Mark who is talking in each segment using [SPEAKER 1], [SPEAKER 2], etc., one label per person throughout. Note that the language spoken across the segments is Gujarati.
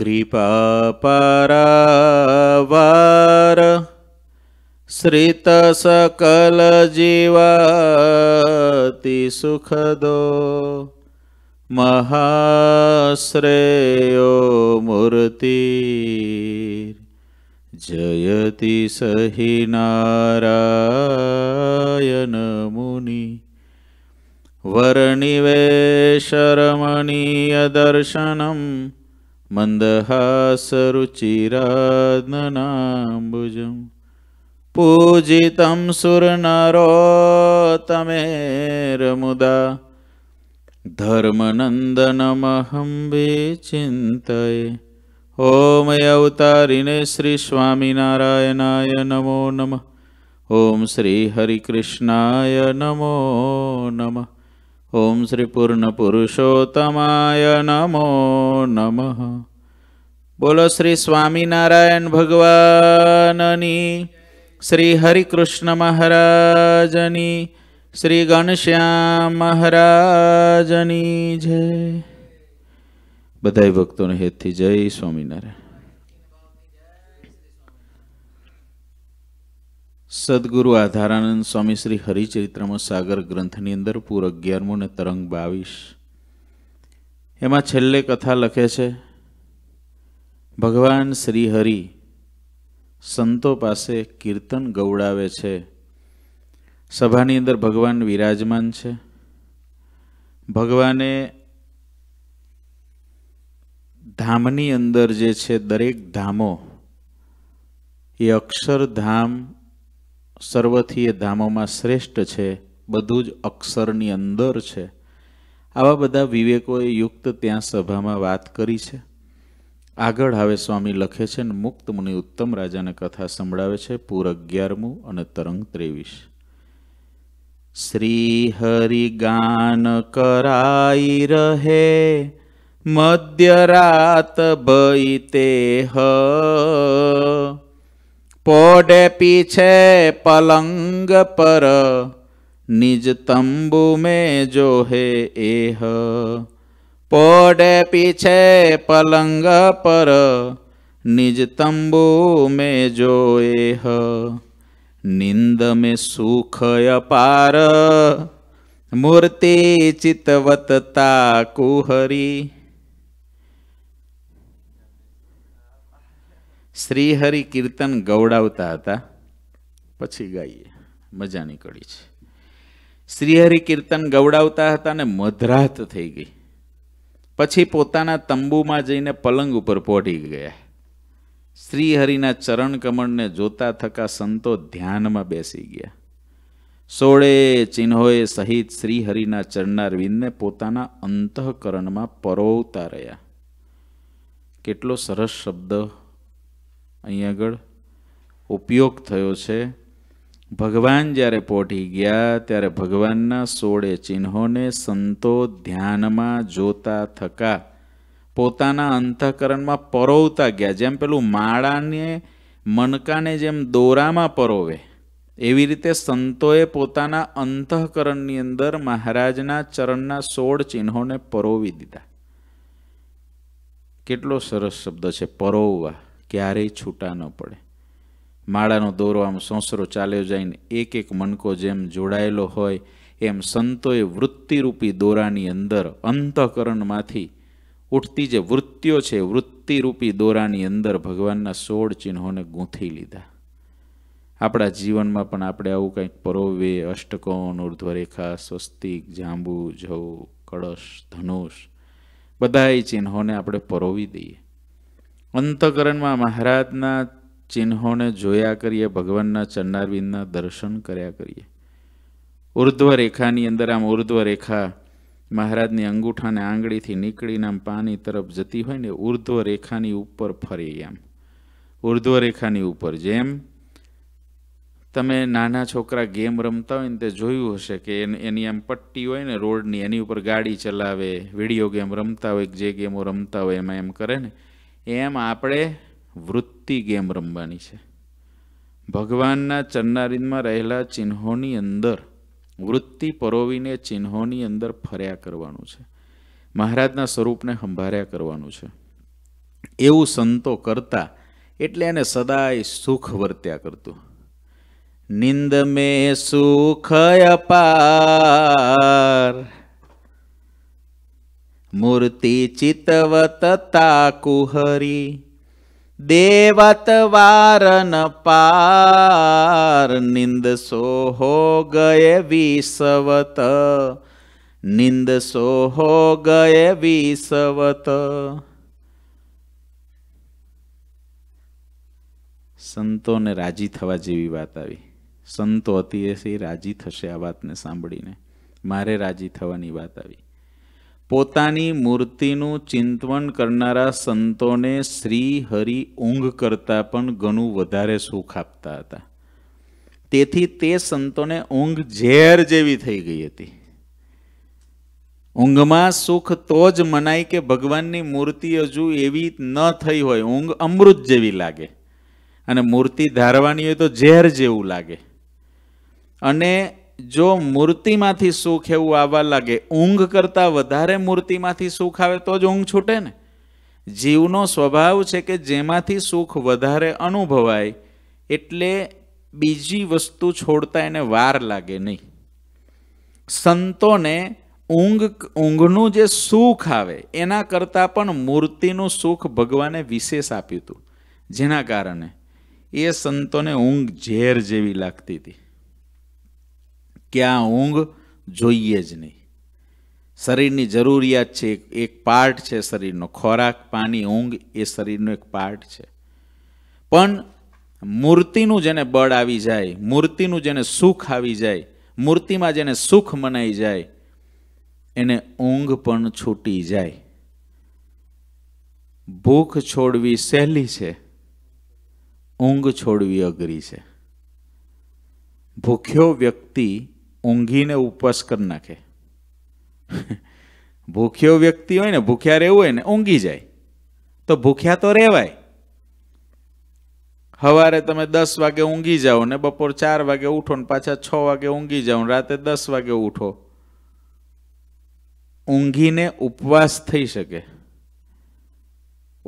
[SPEAKER 1] कृपापरावार श्रितसकलजीवा सुखदो महाश्रेयो मूर्ति जयति स हि नारायनमुनि दर्शनम् मन्दहासरुचिराननाम्बुजं पूजितं सुरनरोतमेरमुदा धर्मनन्दनमहं विचिन्तये ॐ अवतारिणे श्री नमो नमः ॐ श्रीहरिकृष्णाय नमो नमः ઓમ શ્રી પૂર્ણ પુરુષોત્તમાય નમો નમઃ બોલો શ્રી સ્વામિનારાયણ ભગવાનની શ્રી હરિકૃષ્ણ મહારાજની શ્રી ગણશ્યામ મહારાજની જય બધાય ભક્તોને હેતથી જય સ્વામિનારાયણ સદગુરુ આધારાનંદ સ્વામી શ્રી હરિચરિત્રમ સાગર ગ્રંથની અંદર પૂર અગિયારમું ને તરંગ બાવીસ એમાં છેલ્લે કથા લખે છે ભગવાન શ્રી હરિ સંતો પાસે કીર્તન ગૌડાવે છે સભાની અંદર ભગવાન વિરાજમાન છે ભગવાને ધામની અંદર જે છે દરેક ધામો એ અક્ષરધામ સર્વથી એ ધામોમાં શ્રેષ્ઠ છે બધું જ અક્ષરની અંદર છે આવા બધા વિવેકોએ યુક્ત ત્યાં સભામાં વાત કરી છે આગળ હવે સ્વામી લખે છે ને મુક્ત મુનિ ઉત્તમ રાજાને કથા સંભળાવે છે પૂર અગિયારમું અને તરંગ ત્રેવીસ શ્રી ગાન કરાઈ રહે મધ્યરાત ભય તે હ પોઢે પીછે પલંગ પર નિજ તંબુ મેં જોહે એહ પોઢે પીછે પલંગ પર નિજ તંબુ મેં જોએહ નિંદ મે સુખય પાર મૂર્તિ ચિતવતતા કુહરી શ્રીહરિ કીર્તન ગવડાવતા હતા પછી ગાઈએ મજાની કડી છે શ્રીહરિ કીર્તન ગવડાવતા હતા ને મધરાત થઈ ગઈ પછી પોતાના તંબુમાં જઈને પલંગ ઉપર પોઢી ગયા શ્રીહરિના ચરણ કમળને જોતા થકા સંતો ધ્યાનમાં બેસી ગયા સોળે ચિહ્નોએ સહિત શ્રીહરિના વિંદને પોતાના અંતઃકરણમાં પરોવતા રહ્યા કેટલો સરસ શબ્દ અહીં આગળ ઉપયોગ થયો છે ભગવાન જ્યારે પહોંચી ગયા ત્યારે ભગવાનના સોળે ચિહ્નોને સંતો ધ્યાનમાં જોતા થકા પોતાના અંતઃકરણમાં પરોવતા ગયા જેમ પેલું માળાને મનકાને જેમ દોરામાં પરોવે એવી રીતે સંતોએ પોતાના અંતઃકરણની અંદર મહારાજના ચરણના સોળ ચિહ્નોને પરોવી દીધા કેટલો સરસ શબ્દ છે પરોવવા ક્યારેય છૂટા ન પડે માળાનો દોરો આમ સોંસરો ચાલ્યો જઈને એક એક મનકો જેમ જોડાયેલો હોય એમ સંતોએ વૃત્તિરૂપી દોરાની અંદર અંતઃકરણમાંથી ઉઠતી જે વૃત્તિઓ છે વૃત્તિરૂપી દોરાની અંદર ભગવાનના સોળ ચિહ્નોને ગૂંથી લીધા આપણા જીવનમાં પણ આપણે આવું કંઈક પરોવે અષ્ટકોણ ઉર્ધ્વરેખા સ્વસ્તિક જાંબુ જવ કળશ ધનુષ બધા એ ચિહ્નોને આપણે પરોવી દઈએ અંતકરણમાં મહારાજના ચિહ્નોને જોયા કરીએ ભગવાનના ચરણારવિંદના દર્શન કર્યા કરીએ ઉર્ધ્વ રેખાની અંદર આમ ઉર્ધ્વ રેખા મહારાજની અંગૂઠાને આંગળીથી નીકળીને આમ પાની તરફ જતી હોય ને ઉર્ધ્વ રેખાની ઉપર ફરી એમ ઉર્ધ્વ રેખાની ઉપર જેમ તમે નાના છોકરા ગેમ રમતા હોય ને તે જોયું હશે કે એની આમ પટ્ટી હોય ને રોડની એની ઉપર ગાડી ચલાવે વિડીયો ગેમ રમતા હોય જે ગેમો રમતા હોય એમાં એમ કરે ને એમ આપણે વૃત્તિ ગેમ રમવાની છે ભગવાનના ચન્નારીનમાં રહેલા ચિહ્નોની અંદર વૃત્તિ પરોવીને ચિહ્નોની અંદર ફર્યા કરવાનું છે મહારાજના સ્વરૂપને સંભાર્યા કરવાનું છે એવું સંતો કરતા એટલે એને સદાય સુખ વર્ત્યા કરતું નિંદ મે સુખ અપાર મૂર્તિ ચિતવત તાકુહરી દેવત વારન પાર નિંદ સોહો ગયે વિસવત નિંદ સોહો ગય વિસવત સંતોને રાજી થવા જેવી વાત આવી સંતો હતી રાજી થશે આ વાતને સાંભળીને મારે રાજી થવાની વાત આવી પોતાની મૂર્તિનું ચિંતવન કરનારા સંતોને શ્રી હરિ ઊંઘ કરતાં પણ ઘણું વધારે સુખ આપતા હતા તેથી તે સંતોને ઊંઘ ઝેર જેવી થઈ ગઈ હતી ઊંઘમાં સુખ તો જ મનાય કે ભગવાનની મૂર્તિ હજુ એવી ન થઈ હોય ઊંઘ અમૃત જેવી લાગે અને મૂર્તિ ધારવાની હોય તો ઝેર જેવું લાગે અને જો મૂર્તિમાંથી સુખ એવું આવવા લાગે ઊંઘ કરતાં વધારે મૂર્તિમાંથી સુખ આવે તો જ ઊંઘ છૂટે ને જીવનો સ્વભાવ છે કે જેમાંથી સુખ વધારે અનુભવાય એટલે બીજી વસ્તુ છોડતા એને વાર લાગે નહીં સંતોને ઊંઘ ઊંઘનું જે સુખ આવે એના કરતાં પણ મૂર્તિનું સુખ ભગવાને વિશેષ આપ્યું હતું જેના કારણે એ સંતોને ઊંઘ ઝેર જેવી લાગતી હતી ક્યાં ઊંઘ જોઈએ જ નહીં શરીરની જરૂરિયાત છે એક પાર્ટ છે શરીરનો ખોરાક પાણી ઊંઘ એ શરીરનો એક પાર્ટ છે પણ મૂર્તિનું જેને બળ આવી જાય મૂર્તિનું જેને સુખ આવી જાય મૂર્તિમાં જેને સુખ મનાઈ જાય એને ઊંઘ પણ છૂટી જાય ભૂખ છોડવી સહેલી છે ઊંઘ છોડવી અઘરી છે ભૂખ્યો વ્યક્તિ ઊંઘીને ઉપવાસ કરી નાખે ભૂખ્યો વ્યક્તિ હોય ને ભૂખ્યા રહેવું હોય ને ઊંઘી જાય તો ભૂખ્યા તો રહેવાય સવારે તમે દસ વાગે ઊંઘી જાઓ ને બપોર ચાર વાગે ઉઠો ને પાછા છ વાગે ઊંઘી જાઓ રાતે દસ વાગે ઉઠો ઊંઘીને ઉપવાસ થઈ શકે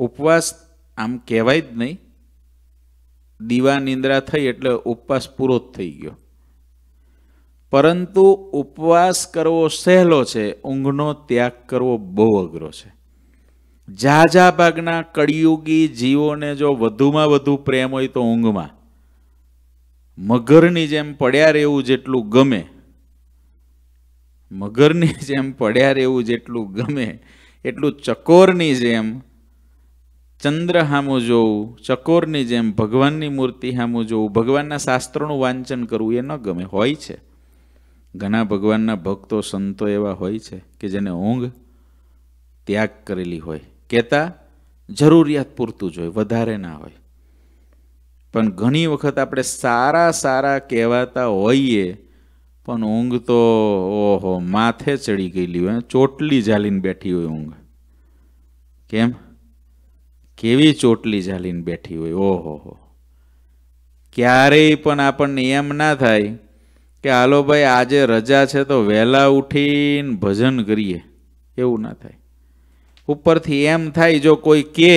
[SPEAKER 1] ઉપવાસ આમ કહેવાય જ નહીં દીવા નિંદ્રા થઈ એટલે ઉપવાસ પૂરો જ થઈ ગયો પરંતુ ઉપવાસ કરવો સહેલો છે ઊંઘનો ત્યાગ કરવો બહુ અઘરો છે ઝાઝા ભાગના કળિયુગી જીવોને જો વધુમાં વધુ પ્રેમ હોય તો ઊંઘમાં મગરની જેમ પડ્યા રહેવું જેટલું ગમે મગરની જેમ પડ્યા રહેવું જેટલું ગમે એટલું ચકોરની જેમ ચંદ્ર હામું જોવું ચકોરની જેમ ભગવાનની મૂર્તિ હામું જોવું ભગવાનના શાસ્ત્રોનું વાંચન કરવું એ ન ગમે હોય છે ઘણા ભગવાનના ભક્તો સંતો એવા હોય છે કે જેને ઊંઘ ત્યાગ કરેલી હોય કહેતા જરૂરિયાત પૂરતું જ હોય વધારે ના હોય પણ ઘણી વખત આપણે સારા સારા કહેવાતા હોઈએ પણ ઊંઘ તો ઓહો માથે ચડી ગયેલી હોય ચોટલી જાલીને બેઠી હોય ઊંઘ કેમ કેવી ચોટલી ઝાલીને બેઠી હોય ઓહો હો ક્યારેય પણ આપણને એમ ના થાય કે હાલો ભાઈ આજે રજા છે તો વહેલા ઉઠીને ભજન કરીએ એવું ના થાય ઉપરથી એમ થાય જો કોઈ કે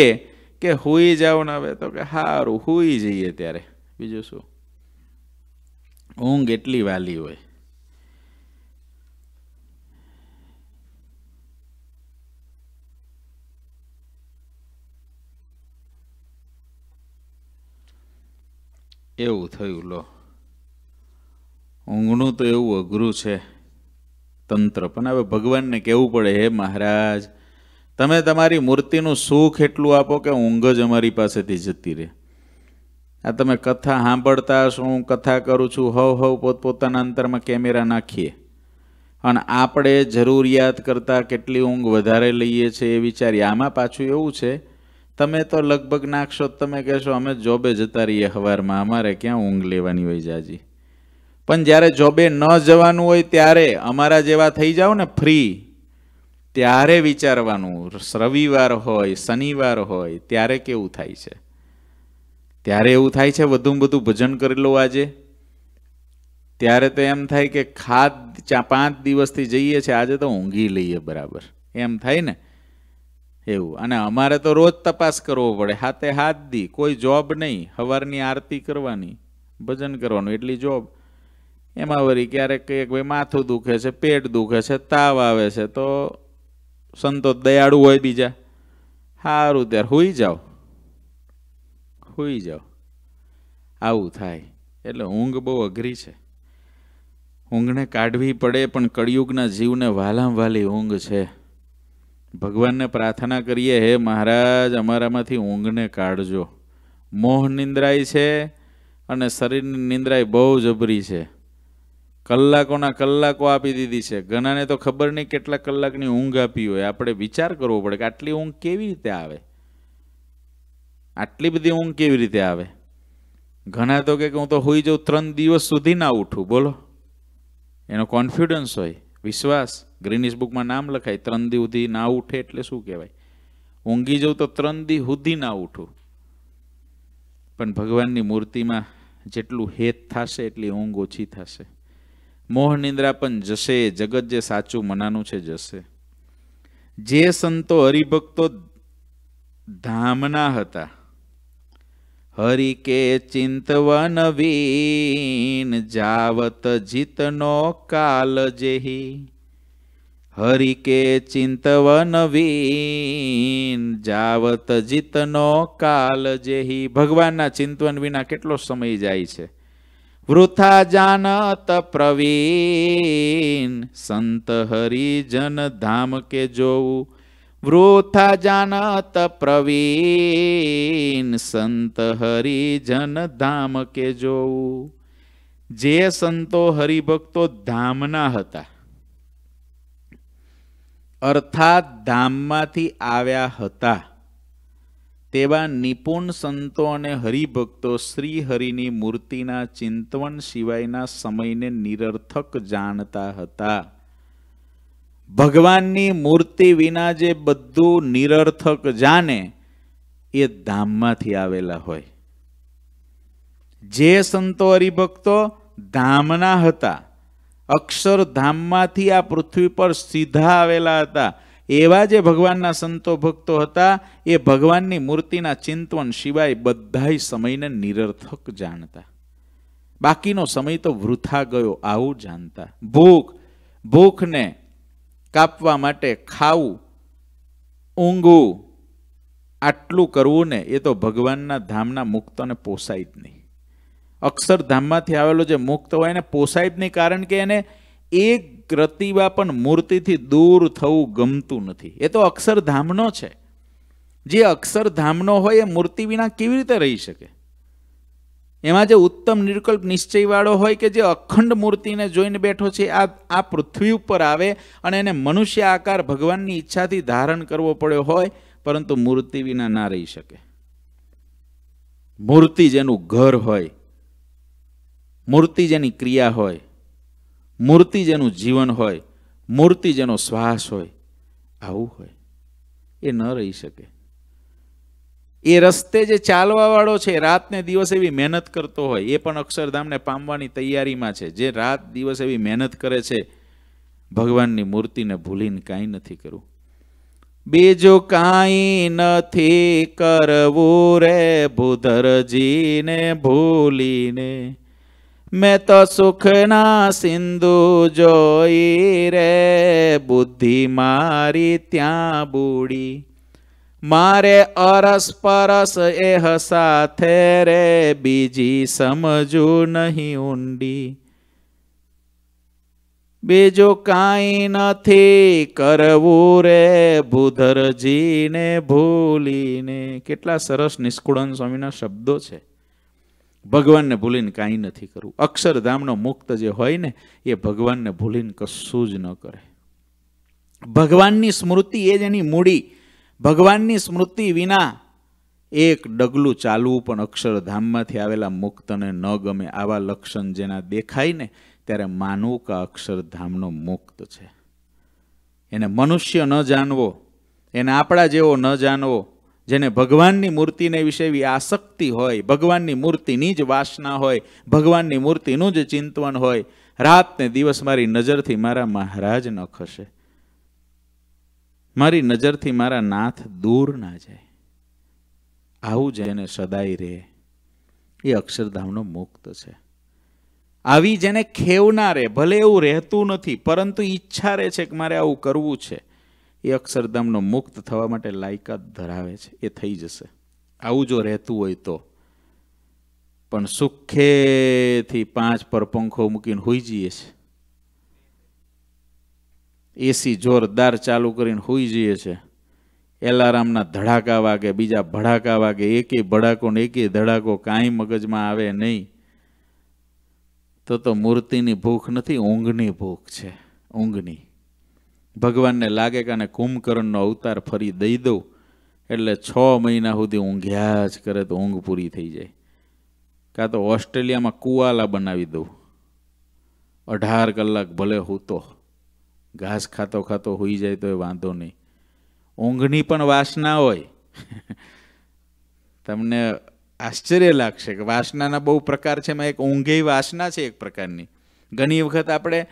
[SPEAKER 1] કે હુઈ જાઓ ને હવે તો કે સારું હુઈ જઈએ ત્યારે બીજું શું ઊંઘ એટલી વાલી હોય એવું થયું લો ઊંઘણું તો એવું અઘરું છે તંત્ર પણ હવે ભગવાનને કહેવું પડે હે મહારાજ તમે તમારી મૂર્તિનું સુખ એટલું આપો કે ઊંઘ જ અમારી પાસેથી જતી રહે આ તમે કથા સાંભળતા શું કથા કરું છું હવ હવ પોતપોતાના અંતરમાં કેમેરા નાખીએ અને આપણે જરૂરિયાત કરતાં કેટલી ઊંઘ વધારે લઈએ છીએ એ વિચારીએ આમાં પાછું એવું છે તમે તો લગભગ નાખશો તમે કહેશો અમે જોબે જતા રહીએ સવારમાં અમારે ક્યાં ઊંઘ લેવાની હોય જાજી પણ જ્યારે જોબે ન જવાનું હોય ત્યારે અમારા જેવા થઈ જાઓ ને ફ્રી ત્યારે વિચારવાનું રવિવાર હોય શનિવાર હોય ત્યારે કેવું થાય છે ત્યારે એવું થાય છે વધુમાં બધું ભજન કરી લો આજે ત્યારે તો એમ થાય કે ખાદ ચા પાંચ દિવસથી જઈએ છીએ આજે તો ઊંઘી લઈએ બરાબર એમ થાય ને એવું અને અમારે તો રોજ તપાસ કરવો પડે હાથે હાથ દી કોઈ જોબ નહીં સવારની આરતી કરવાની ભજન કરવાનું એટલી જોબ એમાં વળી ક્યારેક કહીએ ભાઈ માથું દુખે છે પેટ દુખે છે તાવ આવે છે તો સંતો દયાળુ હોય બીજા સારું ત્યારે હોઈ જાઓ હોઈ જાઓ આવું થાય એટલે ઊંઘ બહુ અઘરી છે ઊંઘને કાઢવી પડે પણ કળિયુગના જીવને વાલામ વાલી ઊંઘ છે ભગવાનને પ્રાર્થના કરીએ હે મહારાજ અમારામાંથી ઊંઘને કાઢજો મોહ નિંદ્રાય છે અને શરીરની નિંદ્રાય બહુ જબરી છે કલાકોના કલાકો આપી દીધી છે ઘણાને તો ખબર નહીં કેટલા કલાકની ઊંઘ આપી હોય આપણે વિચાર કરવો પડે કે આટલી ઊંઘ કેવી રીતે આવે આટલી બધી ઊંઘ કેવી રીતે આવે ઘણા તો કે હું તો હોઈ જાઉં ત્રણ દિવસ સુધી ના ઉઠું બોલો એનો કોન્ફિડન્સ હોય વિશ્વાસ ગ્રીનિસ બુકમાં નામ લખાય ત્રણ દી સુધી ના ઉઠે એટલે શું કહેવાય ઊંઘી જાઉં તો ત્રણ દી સુધી ના ઉઠું પણ ભગવાનની મૂર્તિમાં જેટલું હેત થશે એટલી ઊંઘ ઓછી થશે મોહ નિંદ્રા પણ જશે જગત જે સાચું મનાનું છે જશે જે સંતો હરિભક્તો ધામના હતા હરિ કે ચિંતવન વીન જાવત જીતનો કાલ જેહી હરિ કે ચિંતવન વીન જાવત જીતનો કાલ જેહી ભગવાનના ચિંતવન વિના કેટલો સમય જાય છે વૃથા જાનત પ્રવીણ સંત હરિજન ધામ કે જોવું વૃથા જાનત પ્રવીણ સંત હરિજન ધામ કે જોવું જે સંતો હરિભક્તો ધામના હતા અર્થાત ધામમાંથી આવ્યા હતા તેવા નિપુણ સંતો અને હરિભક્તો શ્રી હરિની મૂર્તિના ચિંતવન સિવાયના સમયને નિરર્થક જાણતા હતા ભગવાનની મૂર્તિ વિના જે બધું નિરર્થક જાણે એ ધામમાંથી આવેલા હોય જે સંતો હરિભક્તો ધામના હતા અક્ષર અક્ષરધામમાંથી આ પૃથ્વી પર સીધા આવેલા હતા એવા જે ભગવાનના સંતો ભક્તો હતા એ ભગવાનની મૂર્તિના ચિંતવન સિવાય બધાય સમયને નિરર્થક જાણતા બાકીનો સમય તો વૃથા ગયો આવું જાણતા ભૂખ ભૂખને કાપવા માટે ખાવું ઊંઘવું આટલું કરવું ને એ તો ભગવાનના ધામના મુક્તને પોસાય જ નહીં અક્ષરધામમાંથી આવેલો જે મુક્ત હોય એને પોસાય જ નહીં કારણ કે એને એક પ્રતિભા પણ મૂર્તિથી દૂર થવું ગમતું નથી એ તો અક્ષરધામનો છે જે અક્ષરધામનો હોય એ મૂર્તિ વિના કેવી રીતે રહી શકે એમાં જે ઉત્તમ નિર્કલ્પ નિશ્ચયવાળો હોય કે જે અખંડ મૂર્તિને જોઈને બેઠો છે આ આ પૃથ્વી ઉપર આવે અને એને મનુષ્ય આકાર ભગવાનની ઈચ્છાથી ધારણ કરવો પડ્યો હોય પરંતુ મૂર્તિ વિના ના રહી શકે મૂર્તિ જેનું ઘર હોય મૂર્તિ જેની ક્રિયા હોય મૂર્તિ જેનું જીવન હોય મૂર્તિ જેનો શ્વાસ હોય આવું હોય એ ન રહી શકે એ રસ્તે જે ચાલવાવાળો છે રાતને દિવસ એવી મહેનત કરતો હોય એ પણ અક્ષરધામને પામવાની તૈયારીમાં છે જે રાત દિવસ એવી મહેનત કરે છે ભગવાનની મૂર્તિને ભૂલીને કાંઈ નથી કરવું બીજો કાંઈ નથી કરવું રે ભૂધરજીને ભૂલીને મેં તો સુખના સિંધુ જોઈ રે બુદ્ધિ મારી ત્યાં બુડી મારે અરસ પરસ એહ સાથે રે બીજી સમજું નહીં ઊંડી બીજું કાંઈ નથી કરવું રે ભૂધરજીને ભૂલીને કેટલા સરસ નિષ્કુળન સ્વામીના શબ્દો છે ભગવાનને ભૂલીને કાંઈ નથી કરવું અક્ષરધામનો મુક્ત જે હોય ને એ ભગવાનને ભૂલીને કશું જ ન કરે ભગવાનની સ્મૃતિ એ જ એની મૂડી ભગવાનની સ્મૃતિ વિના એક ડગલું ચાલવું પણ અક્ષરધામમાંથી આવેલા મુક્તને ન ગમે આવા લક્ષણ જેના દેખાય ને ત્યારે માનવું કે અક્ષરધામનો મુક્ત છે એને મનુષ્ય ન જાણવો એને આપણા જેવો ન જાણવો જેને ભગવાનની મૂર્તિને વિશે એવી આસક્તિ હોય ભગવાનની મૂર્તિની જ વાસના હોય ભગવાનની મૂર્તિનું જ ચિંતવન હોય રાત ને દિવસ મારી નજરથી મારા મહારાજ ન ખસે મારી નજરથી મારા નાથ દૂર ના જાય આવું જેને સદાય રહે એ અક્ષરધામનો મુક્ત છે આવી જેને ખેવનારે ભલે એવું રહેતું નથી પરંતુ ઈચ્છા રહે છે કે મારે આવું કરવું છે એ અક્ષરધામનો મુક્ત થવા માટે લાયકાત ધરાવે છે એ થઈ જશે આવું જો રહેતું હોય તો પણ સુખેથી પાંચ પર પંખો મૂકીને હોઈ જઈએ છે એસી જોરદાર ચાલુ કરીને હોઈ જઈએ છે એલારામના ધડાકા વાગે બીજા ભડાકા વાગે એકે ભડાકો ને એકે ધડાકો કાંઈ મગજમાં આવે નહીં તો તો મૂર્તિની ભૂખ નથી ઊંઘની ભૂખ છે ઊંઘની ભગવાનને લાગે કે આને કુંભકર્ણનો અવતાર ફરી દઈ દઉં એટલે છ મહિના સુધી ઊંઘ્યા જ કરે તો ઊંઘ પૂરી થઈ જાય કાં તો ઓસ્ટ્રેલિયામાં કુવાલા બનાવી દઉં અઢાર કલાક ભલે હૂતો ઘાસ ખાતો ખાતો હોઈ જાય તો એ વાંધો નહીં ઊંઘની પણ વાસના હોય તમને આશ્ચર્ય લાગશે કે વાસનાના બહુ પ્રકાર છે એમાં એક ઊંઘે વાસના છે એક પ્રકારની ઘણી વખત આપણે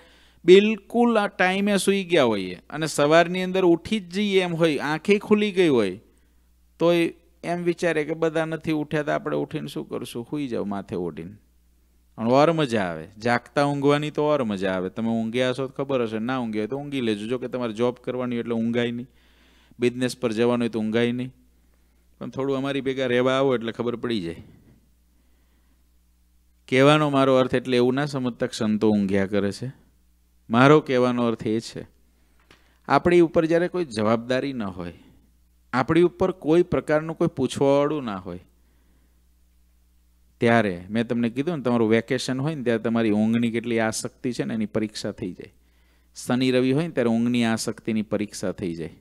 [SPEAKER 1] બિલકુલ આ ટાઈમે સૂઈ ગયા હોઈએ અને સવારની અંદર ઉઠી જ જઈએ એમ હોય આંખે ખુલી ગઈ હોય તોય એમ વિચારે કે બધા નથી ઉઠ્યા તો આપણે ઉઠીને શું કરશું સૂઈ જાવ માથે ઓઢીને પણ ઓર મજા આવે જાગતા ઊંઘવાની તો ઓર મજા આવે તમે ઊંઘ્યા છો તો ખબર હશે ના ઊંઘ્યા હોય તો ઊંઘી લેજો જો કે તમારે જોબ કરવાની એટલે ઊંઘાય નહીં બિઝનેસ પર જવાનું હોય તો ઊંઘાય નહીં પણ થોડું અમારી ભેગા રહેવા આવો એટલે ખબર પડી જાય કહેવાનો મારો અર્થ એટલે એવું ના સમજતા સંતો ઊંઘ્યા કરે છે મારો કહેવાનો અર્થ એ છે આપણી ઉપર જ્યારે કોઈ જવાબદારી ન હોય આપણી ઉપર કોઈ પ્રકારનું કોઈ પૂછવાવાળું ના હોય ત્યારે મેં તમને કીધું ને તમારું વેકેશન હોય ને ત્યારે તમારી ઊંઘની કેટલી આસક્તિ છે ને એની પરીક્ષા થઈ જાય શનિ રવિ હોય ને ત્યારે ઊંઘની આસક્તિની પરીક્ષા થઈ જાય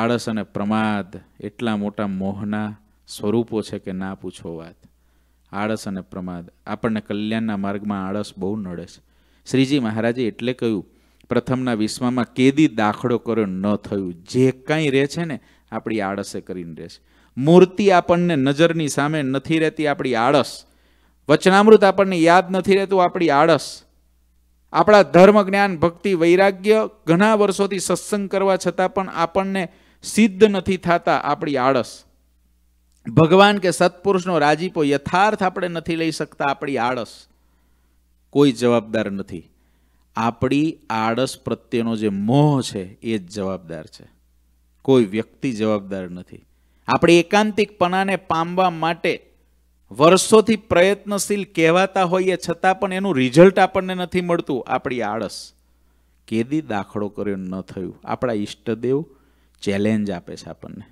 [SPEAKER 1] આળસ અને પ્રમાદ એટલા મોટા મોહના સ્વરૂપો છે કે ના પૂછો વાત આળસ અને પ્રમાદ આપણને કલ્યાણના માર્ગમાં આળસ બહુ નડે છે શ્રીજી મહારાજે એટલે કહ્યું પ્રથમના વિશ્વમાં કેદી દાખલો કર્યો ન થયું જે કાંઈ રહે છે ને આપણી આળસે કરીને રહે છે મૂર્તિ આપણને નજરની સામે નથી રહેતી આપણી આળસ વચનામૃત આપણને યાદ નથી રહેતું આપણી આળસ આપણા ધર્મ જ્ઞાન ભક્તિ વૈરાગ્ય ઘણા વર્ષોથી સત્સંગ કરવા છતાં પણ આપણને સિદ્ધ નથી થતા આપણી આળસ ભગવાન કે સત્પુરુષનો રાજીપો યથાર્થ આપણે નથી લઈ શકતા આપણી આળસ કોઈ જવાબદાર નથી આપણી આળસ પ્રત્યેનો જે મોહ છે એ જ જવાબદાર છે કોઈ વ્યક્તિ જવાબદાર નથી આપણે એકાંતિકપણાને પામવા માટે વર્ષોથી પ્રયત્નશીલ કહેવાતા હોઈએ છતાં પણ એનું રિઝલ્ટ આપણને નથી મળતું આપણી આળસ કેદી દાખલો કર્યો ન થયું આપણા ઈષ્ટદેવ ચેલેન્જ આપે છે આપણને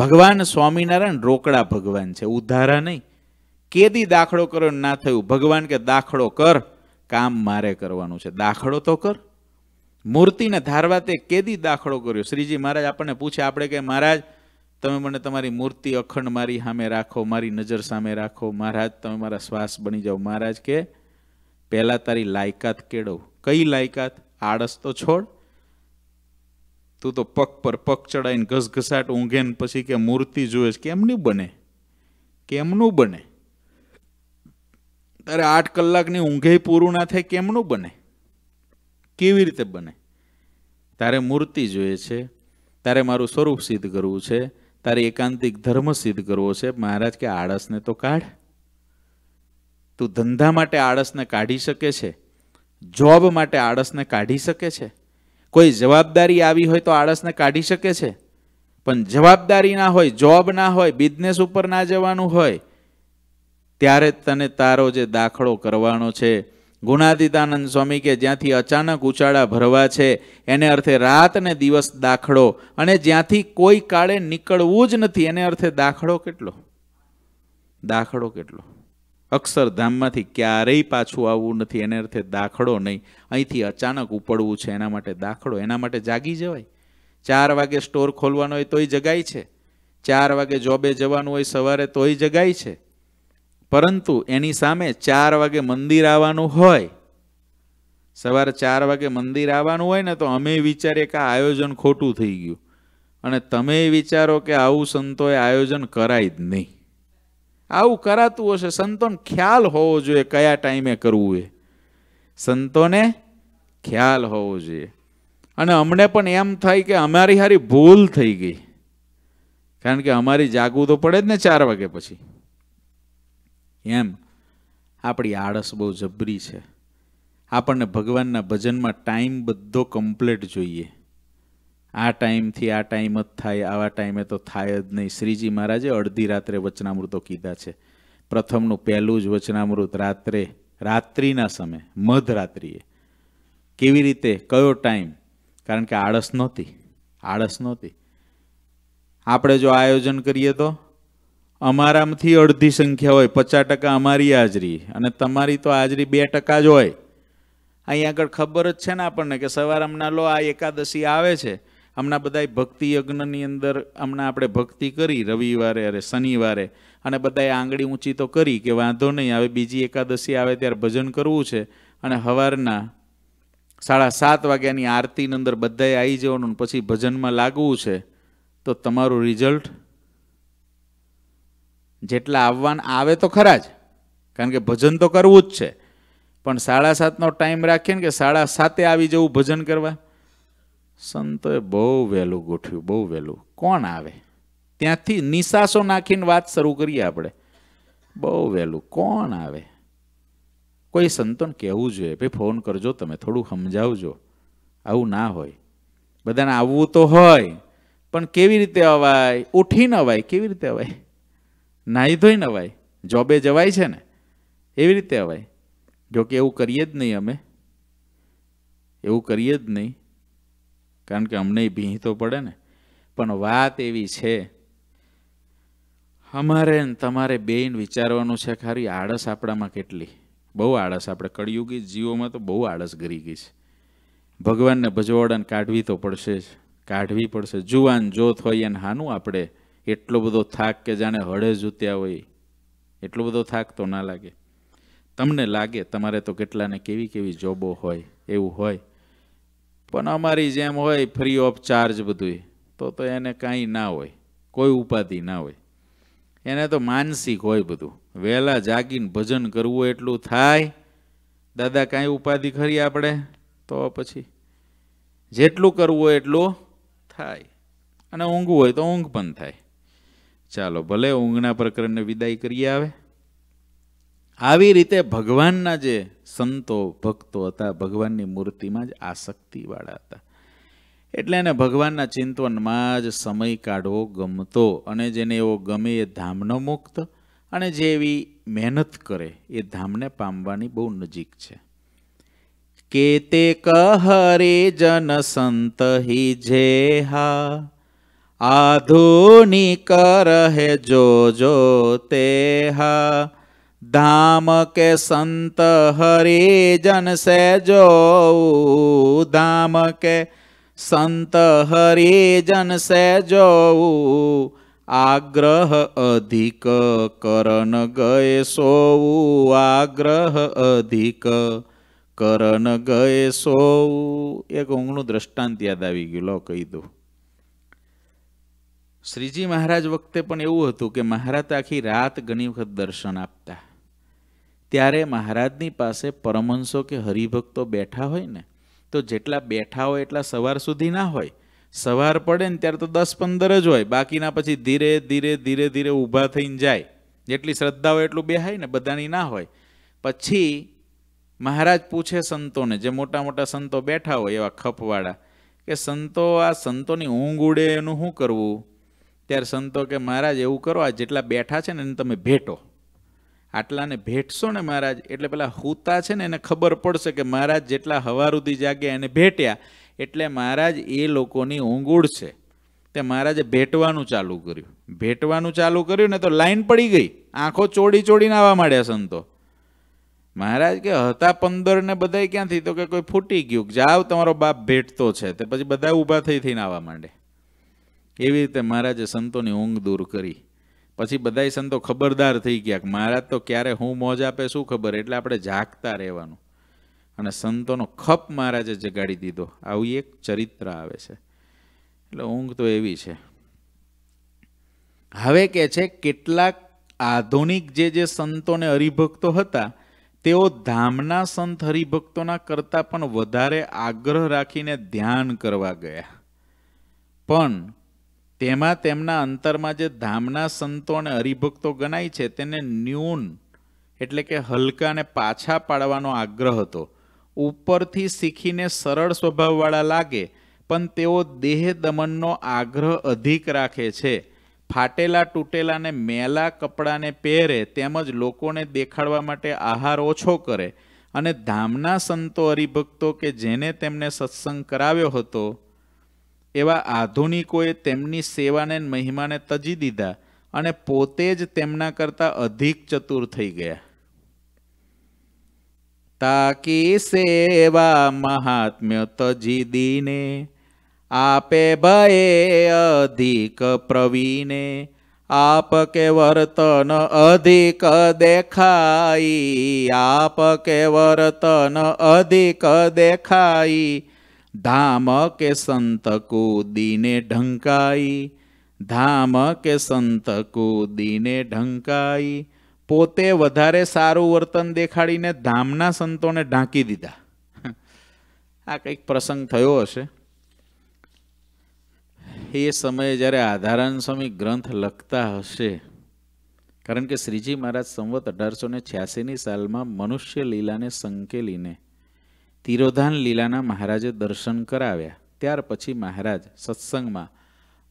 [SPEAKER 1] ભગવાન સ્વામિનારાયણ રોકડા ભગવાન છે ઉધારા નહીં કેદી દાખલો કરો ના થયું ભગવાન કે દાખલો કર કામ મારે કરવાનું છે દાખલો તો કર મૂર્તિને ધારવા તે કેદી દાખલો કર્યો શ્રીજી મહારાજ આપણને પૂછે આપણે કે મહારાજ તમે મને તમારી મૂર્તિ અખંડ મારી સામે રાખો મારી નજર સામે રાખો મહારાજ તમે મારા શ્વાસ બની જાઓ મહારાજ કે પહેલાં તારી લાયકાત કેળવ કઈ લાયકાત આળસ તો છોડ તું તો પગ પર પગ ચડાવીને ઘસઘસાટ ઊંઘે પછી કે મૂર્તિ જુએ કેમ નહીં બને કેમનું બને તારે આઠ કલાકની ઊંઘે પૂરું ના થાય કેમનું બને કેવી રીતે બને તારે મૂર્તિ જોઈએ છે તારે મારું સ્વરૂપ સિદ્ધ કરવું છે તારે એકાંતિક ધર્મ સિદ્ધ કરવો છે મહારાજ કે આળસને તો કાઢ તું ધંધા માટે આળસને કાઢી શકે છે જોબ માટે આળસને કાઢી શકે છે કોઈ જવાબદારી આવી હોય તો આળસને કાઢી શકે છે પણ જવાબદારી ના હોય જોબ ના હોય બિઝનેસ ઉપર ના જવાનું હોય ત્યારે તને તારો જે દાખલો કરવાનો છે ગુણાદિતાનંદ સ્વામી કે જ્યાંથી અચાનક ઉચાળા ભરવા છે એને અર્થે રાત ને દિવસ દાખલો અને જ્યાંથી કોઈ કાળે નીકળવું જ નથી એને અર્થે દાખલો કેટલો દાખલો કેટલો અક્ષરધામમાંથી ક્યારેય પાછું આવવું નથી એને અર્થે દાખલો નહીં અહીંથી અચાનક ઉપડવું છે એના માટે દાખલો એના માટે જાગી જવાય ચાર વાગે સ્ટોર ખોલવાનો હોય તોય જગાય છે ચાર વાગે જોબે જવાનું હોય સવારે તોય જગાય છે પરંતુ એની સામે ચાર વાગે મંદિર આવવાનું હોય સવારે ચાર વાગે મંદિર આવવાનું હોય ને તો અમે વિચારીએ કે આયોજન ખોટું થઈ ગયું અને તમે વિચારો કે આવું સંતોએ આયોજન કરાય જ નહીં આવું કરાતું હશે સંતોને ખ્યાલ હોવો જોઈએ કયા ટાઈમે કરવું એ સંતોને ખ્યાલ હોવો જોઈએ અને અમને પણ એમ થાય કે અમારી હારી ભૂલ થઈ ગઈ કારણ કે અમારી જાગવું તો પડે જ ને ચાર વાગે પછી એમ આપણી આળસ બહુ જબરી છે આપણને ભગવાનના ભજનમાં ટાઈમ બધો કમ્પ્લીટ જોઈએ આ ટાઈમથી આ ટાઈમ જ થાય આવા ટાઈમે તો થાય જ નહીં શ્રીજી મહારાજે અડધી રાત્રે વચનામૃતો કીધા છે પ્રથમનું પહેલું જ વચનામૃત રાત્રે રાત્રિના સમયે મધરાત્રિએ કેવી રીતે કયો ટાઈમ કારણ કે આળસ નહોતી આળસ નહોતી આપણે જો આયોજન કરીએ તો અમારામાંથી અડધી સંખ્યા હોય પચાસ ટકા અમારી હાજરી અને તમારી તો હાજરી બે ટકા જ હોય અહીં આગળ ખબર જ છે ને આપણને કે સવારે હમણાં લો આ એકાદશી આવે છે હમણાં બધાય ભક્તિ યજ્ઞની અંદર હમણાં આપણે ભક્તિ કરી રવિવારે અરે શનિવારે અને બધાએ આંગળી ઊંચી તો કરી કે વાંધો નહીં હવે બીજી એકાદશી આવે ત્યારે ભજન કરવું છે અને સવારના સાડા સાત વાગ્યાની આરતીની અંદર બધાએ આવી જવાનું પછી ભજનમાં લાગવું છે તો તમારું રિઝલ્ટ જેટલા આવવાના આવે તો ખરા જ કારણ કે ભજન તો કરવું જ છે પણ સાડા સાતનો ટાઈમ રાખીએ ને કે સાડા સાતે આવી જવું ભજન કરવા સંતોએ બહુ વહેલું ગોઠવ્યું બહુ વહેલું કોણ આવે ત્યાંથી નિશાસો નાખીને વાત શરૂ કરીએ આપણે બહુ વહેલું કોણ આવે કોઈ સંતોને કહેવું જોઈએ ભાઈ ફોન કરજો તમે થોડું સમજાવજો આવું ના હોય બધાને આવવું તો હોય પણ કેવી રીતે અવાય ઉઠીને અવાય કેવી રીતે અવાય નાહી ધોઈ નવાય જોબે જવાય છે ને એવી રીતે અવાય જોકે એવું કરીએ જ નહીં અમે એવું કરીએ જ નહીં કારણ કે અમને ભીહી તો પડે ને પણ વાત એવી છે અમારે તમારે બેન વિચારવાનું છે ખારી આળસ આપણામાં કેટલી બહુ આળસ આપણે કળિયુગી જીવોમાં તો બહુ આળસ ગરી ગઈ છે ભગવાનને ભજવડન કાઢવી તો પડશે જ કાઢવી પડશે જુવાન જોત હોય એને હાનું આપણે એટલો બધો થાક કે જાણે હળે જૂત્યા હોય એટલો બધો થાક તો ના લાગે તમને લાગે તમારે તો કેટલાને કેવી કેવી જોબો હોય એવું હોય પણ અમારી જેમ હોય ફ્રી ઓફ ચાર્જ બધું તો તો એને કાંઈ ના હોય કોઈ ઉપાધિ ના હોય એને તો માનસિક હોય બધું વહેલા જાગીને ભજન કરવું એટલું થાય દાદા કાંઈ ઉપાધિ ખરી આપણે તો પછી જેટલું કરવું હોય એટલું થાય અને ઊંઘવું હોય તો ઊંઘ પણ થાય ચાલો ભલે ઊંઘના પ્રકરણને વિદાય કરીએ આવે આવી રીતે ભગવાનના જે સંતો ભક્તો હતા ભગવાનની મૂર્તિમાં જ આસક્તિવાળા હતા એટલે એને ભગવાનના ચિંતવનમાં જ સમય કાઢવો ગમતો અને જેને એવો ગમે એ ધામનો મુક્ત અને જે એવી મહેનત કરે એ ધામને પામવાની બહુ નજીક છે કે તે કહરે જન સંત હિ જે હા આધુનિક રહે જોજો તે હા धाम के संत हरिजन से जो धाम के संत हरिजन से जो आग्रह अधिक करन गए सो आग्रह अधिक કરન ગયે સો એક ઊંઘનું દ્રષ્ટાંત યાદ આવી ગયું લો કહી દઉં શ્રીજી મહારાજ વખતે પણ એવું હતું કે મહારાજ આખી રાત ઘણી વખત દર્શન આપતા ત્યારે મહારાજની પાસે પરમહંસો કે હરિભક્તો બેઠા હોય ને તો જેટલા બેઠા હોય એટલા સવાર સુધી ના હોય સવાર પડે ને ત્યારે તો દસ પંદર જ હોય બાકીના પછી ધીરે ધીરે ધીરે ધીરે ઊભા થઈને જાય જેટલી શ્રદ્ધા હોય એટલું બેહાય ને બધાની ના હોય પછી મહારાજ પૂછે સંતોને જે મોટા મોટા સંતો બેઠા હોય એવા ખપવાળા કે સંતો આ સંતોની ઊંઘ ઉડે એનું શું કરવું ત્યારે સંતો કે મહારાજ એવું કરો આ જેટલા બેઠા છે ને એને તમે ભેટો આટલાને ભેટશો ને મહારાજ એટલે પેલા હુતા છે ને એને ખબર પડશે કે મહારાજ જેટલા હવારુદી જાગ્યા એને ભેટ્યા એટલે મહારાજ એ લોકોની ઊંઘ છે તે મહારાજે ભેટવાનું ચાલુ કર્યું ભેટવાનું ચાલુ કર્યું ને તો લાઈન પડી ગઈ આંખો ચોડી ચોડીને આવવા માંડ્યા સંતો મહારાજ કે હતા પંદર ને બધા ક્યાંથી તો કે કોઈ ફૂટી ગયું જાવ તમારો બાપ ભેટતો છે તે પછી બધા ઊભા થઈ થઈને આવવા માંડે એવી રીતે મહારાજે સંતોની ઊંઘ દૂર કરી પછી બધાય સંતો ખબરદાર થઈ ગયા કે મહારાજ તો ક્યારે હું મોજ આપે શું ખબર એટલે આપણે જાગતા રહેવાનું અને સંતોનો ખપ મહારાજે જગાડી દીધો આવી એક ચરિત્ર આવે છે એટલે ઊંઘ તો એવી છે હવે કે છે કેટલાક આધુનિક જે જે સંતોને હરિભક્તો હતા તેઓ ધામના સંત હરિભક્તોના કરતા પણ વધારે આગ્રહ રાખીને ધ્યાન કરવા ગયા પણ તેમાં તેમના અંતરમાં જે ધામના સંતો અને હરિભક્તો ગણાય છે તેને ન્યૂન એટલે કે હલકાને પાછા પાડવાનો આગ્રહ હતો ઉપરથી શીખીને સરળ સ્વભાવવાળા લાગે પણ તેઓ દેહ દમનનો આગ્રહ અધિક રાખે છે ફાટેલા તૂટેલાને મેલા કપડાને પહેરે તેમજ લોકોને દેખાડવા માટે આહાર ઓછો કરે અને ધામના સંતો હરિભક્તો કે જેને તેમને સત્સંગ કરાવ્યો હતો એવા આધુનિકોએ તેમની સેવાને મહિમાને તજી દીધા અને પોતે જ તેમના કરતા અધિક ચતુર થઈ ગયા તાકી સેવા મહાત્મ્ય તજી દીને આપે ભયે અધિક પ્રવીને આપ કે વર્તન અધિક દેખાઈ આપ કે વર્તન અધિક દેખાઈ ધામ કે સંતકુ દીને ઢંકાઈ ધામ કે સંતકુ દીને ઢંકાઈ પોતે વધારે સારું વર્તન દેખાડીને ધામના સંતોને ઢાંકી દીધા આ કંઈક પ્રસંગ થયો હશે એ સમયે જ્યારે આધારાન સ્વામી ગ્રંથ લખતા હશે કારણ કે શ્રીજી મહારાજ સંવત અઢારસો ને છ્યાસીની સાલમાં મનુષ્ય લીલાને સંકેલીને તિરોધાન લીલાના મહારાજે દર્શન કરાવ્યા ત્યાર પછી મહારાજ સત્સંગમાં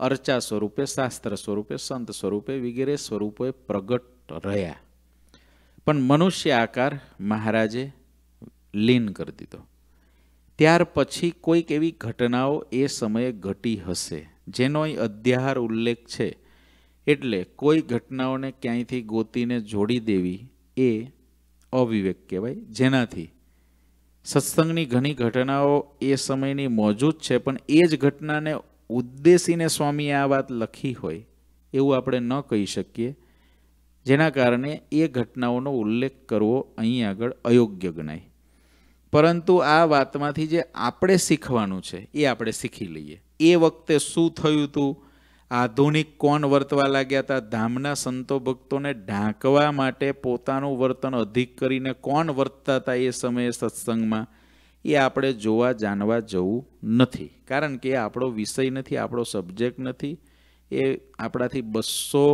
[SPEAKER 1] અર્ચા સ્વરૂપે શાસ્ત્ર સ્વરૂપે સંત સ્વરૂપે વગેરે સ્વરૂપે પ્રગટ રહ્યા પણ મનુષ્ય આકાર મહારાજે લીન કરી દીધો ત્યાર પછી કોઈક એવી ઘટનાઓ એ સમયે ઘટી હશે જેનો અહીં અધ્યાહાર ઉલ્લેખ છે એટલે કોઈ ઘટનાઓને ક્યાંયથી ગોતીને જોડી દેવી એ અવિવેક કહેવાય જેનાથી સત્સંગની ઘણી ઘટનાઓ એ સમયની મોજૂદ છે પણ એ જ ઘટનાને ઉદ્દેશીને સ્વામીએ આ વાત લખી હોય એવું આપણે ન કહી શકીએ જેના કારણે એ ઘટનાઓનો ઉલ્લેખ કરવો અહીં આગળ અયોગ્ય ગણાય પરંતુ આ વાતમાંથી જે આપણે શીખવાનું છે એ આપણે શીખી લઈએ એ વખતે શું થયું હતું આધુનિક કોણ વર્તવા લાગ્યા હતા ધામના સંતો ભક્તોને ઢાંકવા માટે પોતાનું વર્તન અધિક કરીને કોણ વર્તતા હતા એ સમયે સત્સંગમાં એ આપણે જોવા જાણવા જવું નથી કારણ કે એ આપણો વિષય નથી આપણો સબ્જેક્ટ નથી એ આપણાથી બસો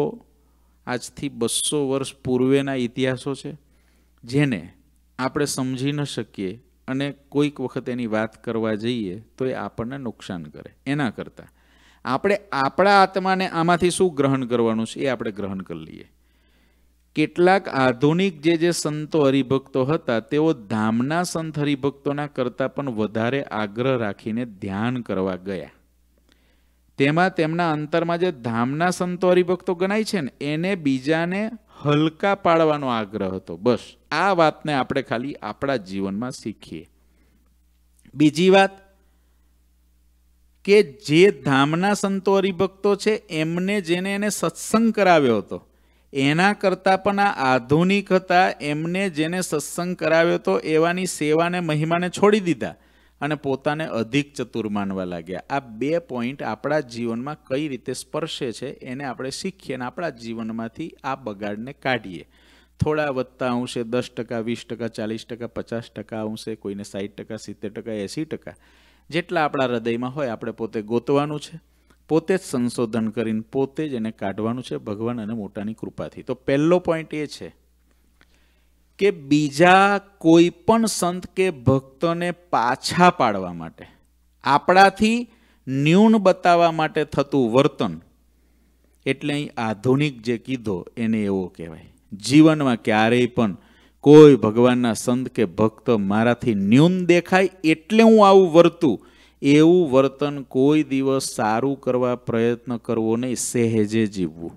[SPEAKER 1] આજથી બસો વર્ષ પૂર્વેના ઇતિહાસો છે જેને આપણે સમજી ન શકીએ અને કોઈક વખત એની વાત કરવા જઈએ તો એ આપણને નુકસાન કરે એના કરતાં આપણે આપણા આત્માને આમાંથી શું ગ્રહણ કરવાનું છે એ આપણે ગ્રહણ કરી લઈએ કેટલાક આધુનિક જે જે સંતો હરિભક્તો હતા તેઓ ધામના સંત હરિભક્તોના કરતાં પણ વધારે આગ્રહ રાખીને ધ્યાન કરવા ગયા તેમાં તેમના અંતરમાં જે ધામના સંતો હરિભક્તો ગણાય છે ને એને બીજાને હલકા પાડવાનો આગ્રહ હતો બસ આ વાતને આપણે ખાલી આપણા જીવનમાં શીખીએ બીજી વાત કે જે ધામના સંતો હરિભક્તો છે એમને જેને એને સત્સંગ કરાવ્યો હતો એના કરતાં પણ આ આધુનિક હતા એમને જેને સત્સંગ કરાવ્યો હતો એવાની સેવાને મહિમાને છોડી દીધા અને પોતાને અધિક ચતુર માનવા લાગ્યા આ બે પોઈન્ટ આપણા જીવનમાં કઈ રીતે સ્પર્શે છે એને આપણે શીખીએ અને આપણા જીવનમાંથી આ બગાડને કાઢીએ થોડા વધતા અંશે દસ ટકા વીસ ટકા ચાલીસ ટકા પચાસ ટકા અંશે કોઈને સાઠ ટકા સિત્તેર ટકા એંસી ટકા જેટલા આપણા હૃદયમાં હોય આપણે પોતે ગોતવાનું છે પોતે જ સંશોધન કરીને પોતે જ એને કાઢવાનું છે ભગવાન અને મોટાની કૃપાથી તો પહેલો પોઈન્ટ એ છે કે બીજા કોઈ પણ સંત કે ભક્તોને પાછા પાડવા માટે આપણાથી ન્યૂન બતાવવા માટે થતું વર્તન એટલે અહીં આધુનિક જે કીધો એને એવો કહેવાય જીવનમાં ક્યારેય પણ કોઈ ભગવાનના સંત કે ભક્ત મારાથી ન્યૂન દેખાય એટલે હું આવું વર્તું એવું વર્તન કોઈ દિવસ સારું કરવા પ્રયત્ન કરવો નહીં સહેજે જીવવું